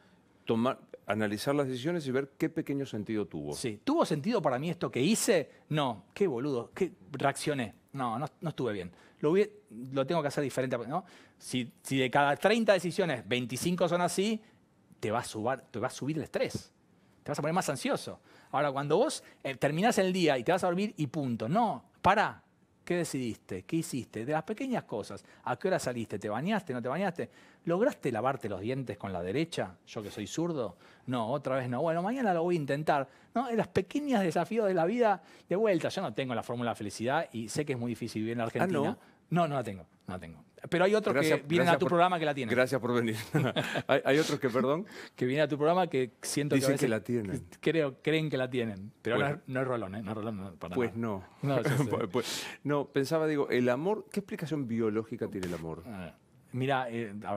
analizar las decisiones y ver qué pequeño sentido tuvo. Sí, ¿tuvo sentido para mí esto que hice? No, qué boludo, qué reaccioné. No, no, estuve bien. Lo, lo tengo que hacer diferente. ¿no? Si, si de cada 30 decisiones, 25 son así, te va a, te va a subir el estrés. Te vas a poner más ansioso. Ahora, cuando vos eh, terminás el día y te vas a dormir y punto. No, para. ¿Qué decidiste? ¿Qué hiciste? De las pequeñas cosas. ¿A qué hora saliste? ¿Te bañaste? ¿No te bañaste? ¿Lograste lavarte los dientes con la derecha? Yo que soy zurdo. No, otra vez no. Bueno, mañana lo voy a intentar. ¿No? En las pequeñas desafíos de la vida, de vuelta, yo no tengo la fórmula de felicidad y sé que es muy difícil vivir en ah, Argentina. No, no la tengo, no tengo. Pero hay otros que vienen a tu programa que la tienen. Gracias por venir. <laughs> hay, otros que, perdón. que vienen a tu programa que siento que, la tienen. Creo, creen que la tienen. Pero no, es Rolón, ¿eh? No es Rolón, no, para Pues nada. no. No, <laughs> pues, pues, no, pensaba, digo, el amor, ¿qué explicación biológica tiene el amor? Ah. Mira,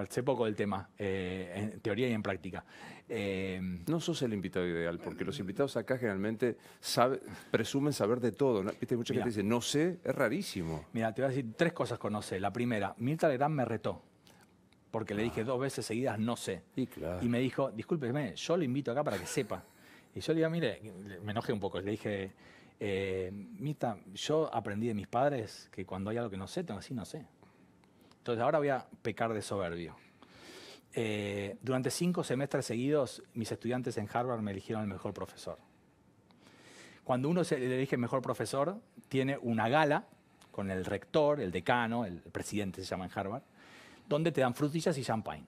sé eh, poco del tema, eh, en teoría y en práctica. Eh, no sos el invitado ideal, porque los invitados acá generalmente presumen saber de todo. ¿no? Viste, mucha gente dice, no sé, es rarísimo. Mira, te voy a decir tres cosas que no sé. La primera, Mirta Legrand me retó, porque le dije ah. dos veces seguidas, no sé. Y, me dijo, discúlpeme, yo lo invito acá para que sepa. Y yo le digo, mire, me enojé un poco, le dije... Eh, Mirta, yo aprendí de mis padres que cuando hay algo que no sé, tengo así, no sé. Entonces ahora voy a pecar de soberbio. Eh, durante cinco semestres seguidos, mis estudiantes en Harvard me eligieron el mejor profesor. Cuando uno se le elige el mejor profesor, tiene una gala con el rector, el decano, el presidente se llama en Harvard, donde te dan frutillas y champagne.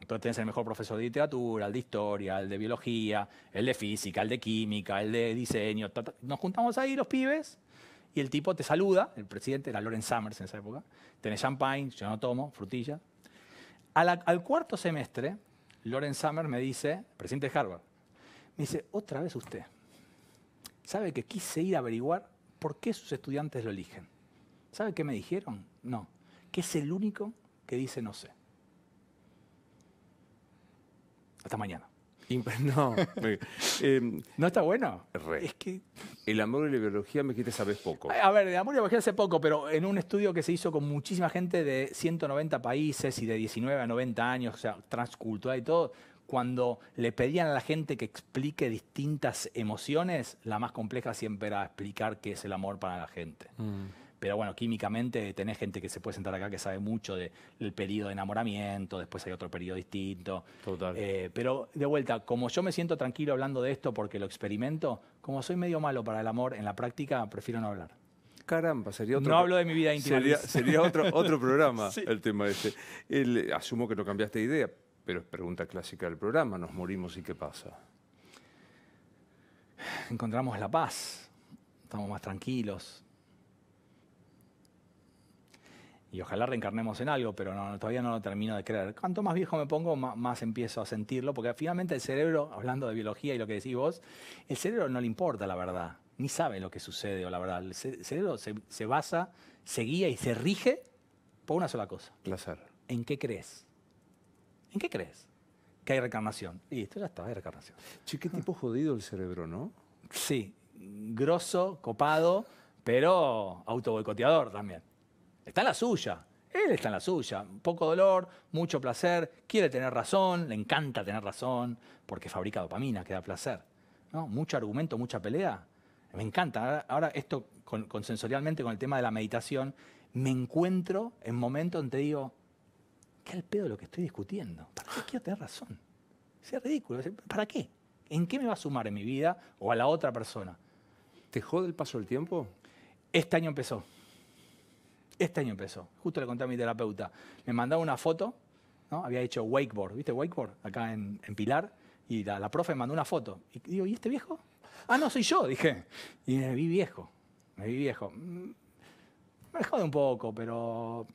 Entonces tienes el mejor profesor de literatura, el de historia, el de biología, el de física, el de química, el de diseño. Nos juntamos ahí los pibes y el tipo te saluda, el presidente era Loren Summers en esa época, tenés champagne, yo no tomo, frutilla. al cuarto semestre, Loren Summers me dice, presidente de Harvard, me dice, otra vez usted, ¿sabe que quise ir a averiguar por qué sus estudiantes lo eligen? ¿Sabe qué me dijeron? No, que es el único que dice no sé. Hasta mañana. <laughs> No, em, ¿No está bueno? Es que... El amor y la biología me dijiste sabes poco. A ver, de amor y biología hace poco, pero en un estudio que se hizo con muchísima gente de 190 países y de 19 a 90 años, o sea, transcultural y todo, cuando le pedían a la gente que explique distintas emociones, la más compleja siempre era explicar qué es el amor para la gente. Mm. Pero bueno, químicamente tenés gente que se puede sentar acá que sabe mucho del periodo de enamoramiento, después hay otro periodo distinto. Total. Eh, pero de vuelta, como yo me siento tranquilo hablando de esto porque lo experimento, como soy medio malo para el amor en la práctica, prefiero no hablar. Caramba, sería otro. No hablo de mi vida íntima. Sería, sería otro, otro <laughs> programa el tema ese. asumo que no cambiaste idea, pero es pregunta clásica del programa: ¿nos morimos y qué pasa? Encontramos la paz, estamos más tranquilos, y ojalá reencarnemos en algo, pero todavía no lo termino de creer. Cuanto más viejo me pongo, más, empiezo a sentirlo, porque finalmente el cerebro, hablando de biología y lo que decís vos, el cerebro no le importa la verdad, ni sabe lo que sucede o la verdad. El cerebro se, basa, se guía y se rige por una sola cosa. Placer. ¿En qué crees? ¿En qué crees? Que hay reencarnación. Y esto ya está, hay reencarnación. Che, qué tipo jodido el cerebro, ¿no? Sí, grosso, copado, pero boicoteador también. Está en la suya. Él está en la suya. Poco dolor, mucho placer, quiere tener razón, le encanta tener razón, porque fabrica dopamina, que da placer. ¿No? Mucho argumento, mucha pelea. Me encanta. Ahora, esto consensorialmente con el tema de la meditación, me encuentro en momentos donde digo, ¿qué al pedo lo que estoy discutiendo? ¿Para qué quiero tener razón? Es ridículo. ¿Para qué? ¿En qué me va a sumar en mi vida o a la otra persona? ¿Te jode el paso del tiempo? Este año empezó. Este año empezó. Justo le conté a mi terapeuta. Me mandaba una foto, ¿no? Había hecho wakeboard, ¿viste wakeboard? Acá en, Pilar. Y la, profe me mandó una foto. Y digo, ¿y este viejo? Ah, no, soy yo, dije. Y me vi viejo. Me vi viejo. Mm, me de un poco, pero.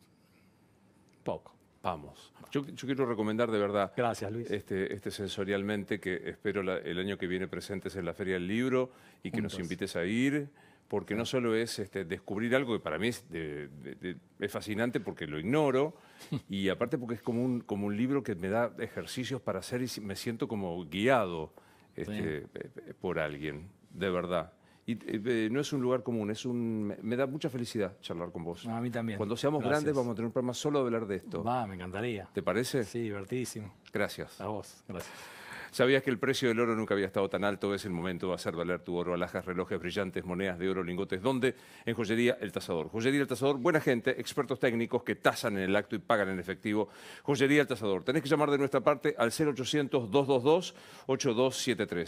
Poco. Vamos. Yo, quiero recomendar de verdad. Gracias, Luis. Este, este sensorialmente que espero el año que viene presentes en la Feria del Libro y que nos invites a ir porque no solo es este, descubrir algo que para mí es, fascinante porque lo ignoro <laughs> y aparte porque es como un, como un libro que me da ejercicios para hacer y me siento como guiado este, eh, eh, por alguien, de verdad. Y eh, no es un lugar común, es un me da mucha felicidad charlar con vos. a mí también. Cuando seamos grandes vamos a tener un programa solo de hablar de esto. Va, me encantaría. ¿Te parece? Sí, divertidísimo. Gracias. A vos. Gracias. Sabías que el precio del oro nunca había estado tan alto. Es el momento de hacer valer tu oro. Alhajas, relojes brillantes, monedas de oro, lingotes. ¿Dónde? En Joyería El Tazador. Joyería El Tazador, buena gente, expertos técnicos que tasan en el acto y pagan en efectivo. Joyería El Tazador. Tenés que llamar de nuestra parte al 0800-222-8273.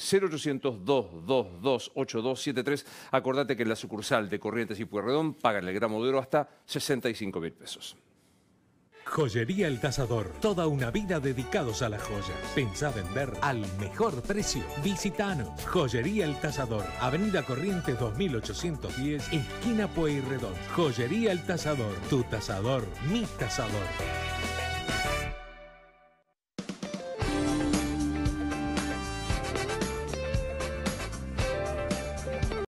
0800-222-8273. Acordate que en la sucursal de Corrientes y Puerredón pagan el gramo de oro hasta 65 mil pesos. Joyería El Cazador. Toda una vida dedicados a las joyas. Pensá vender al mejor precio. Visitanos. Joyería El Cazador. Avenida Corrientes 2810, esquina Pueyrredón. Joyería El Cazador. Tu tasador, mi tasador.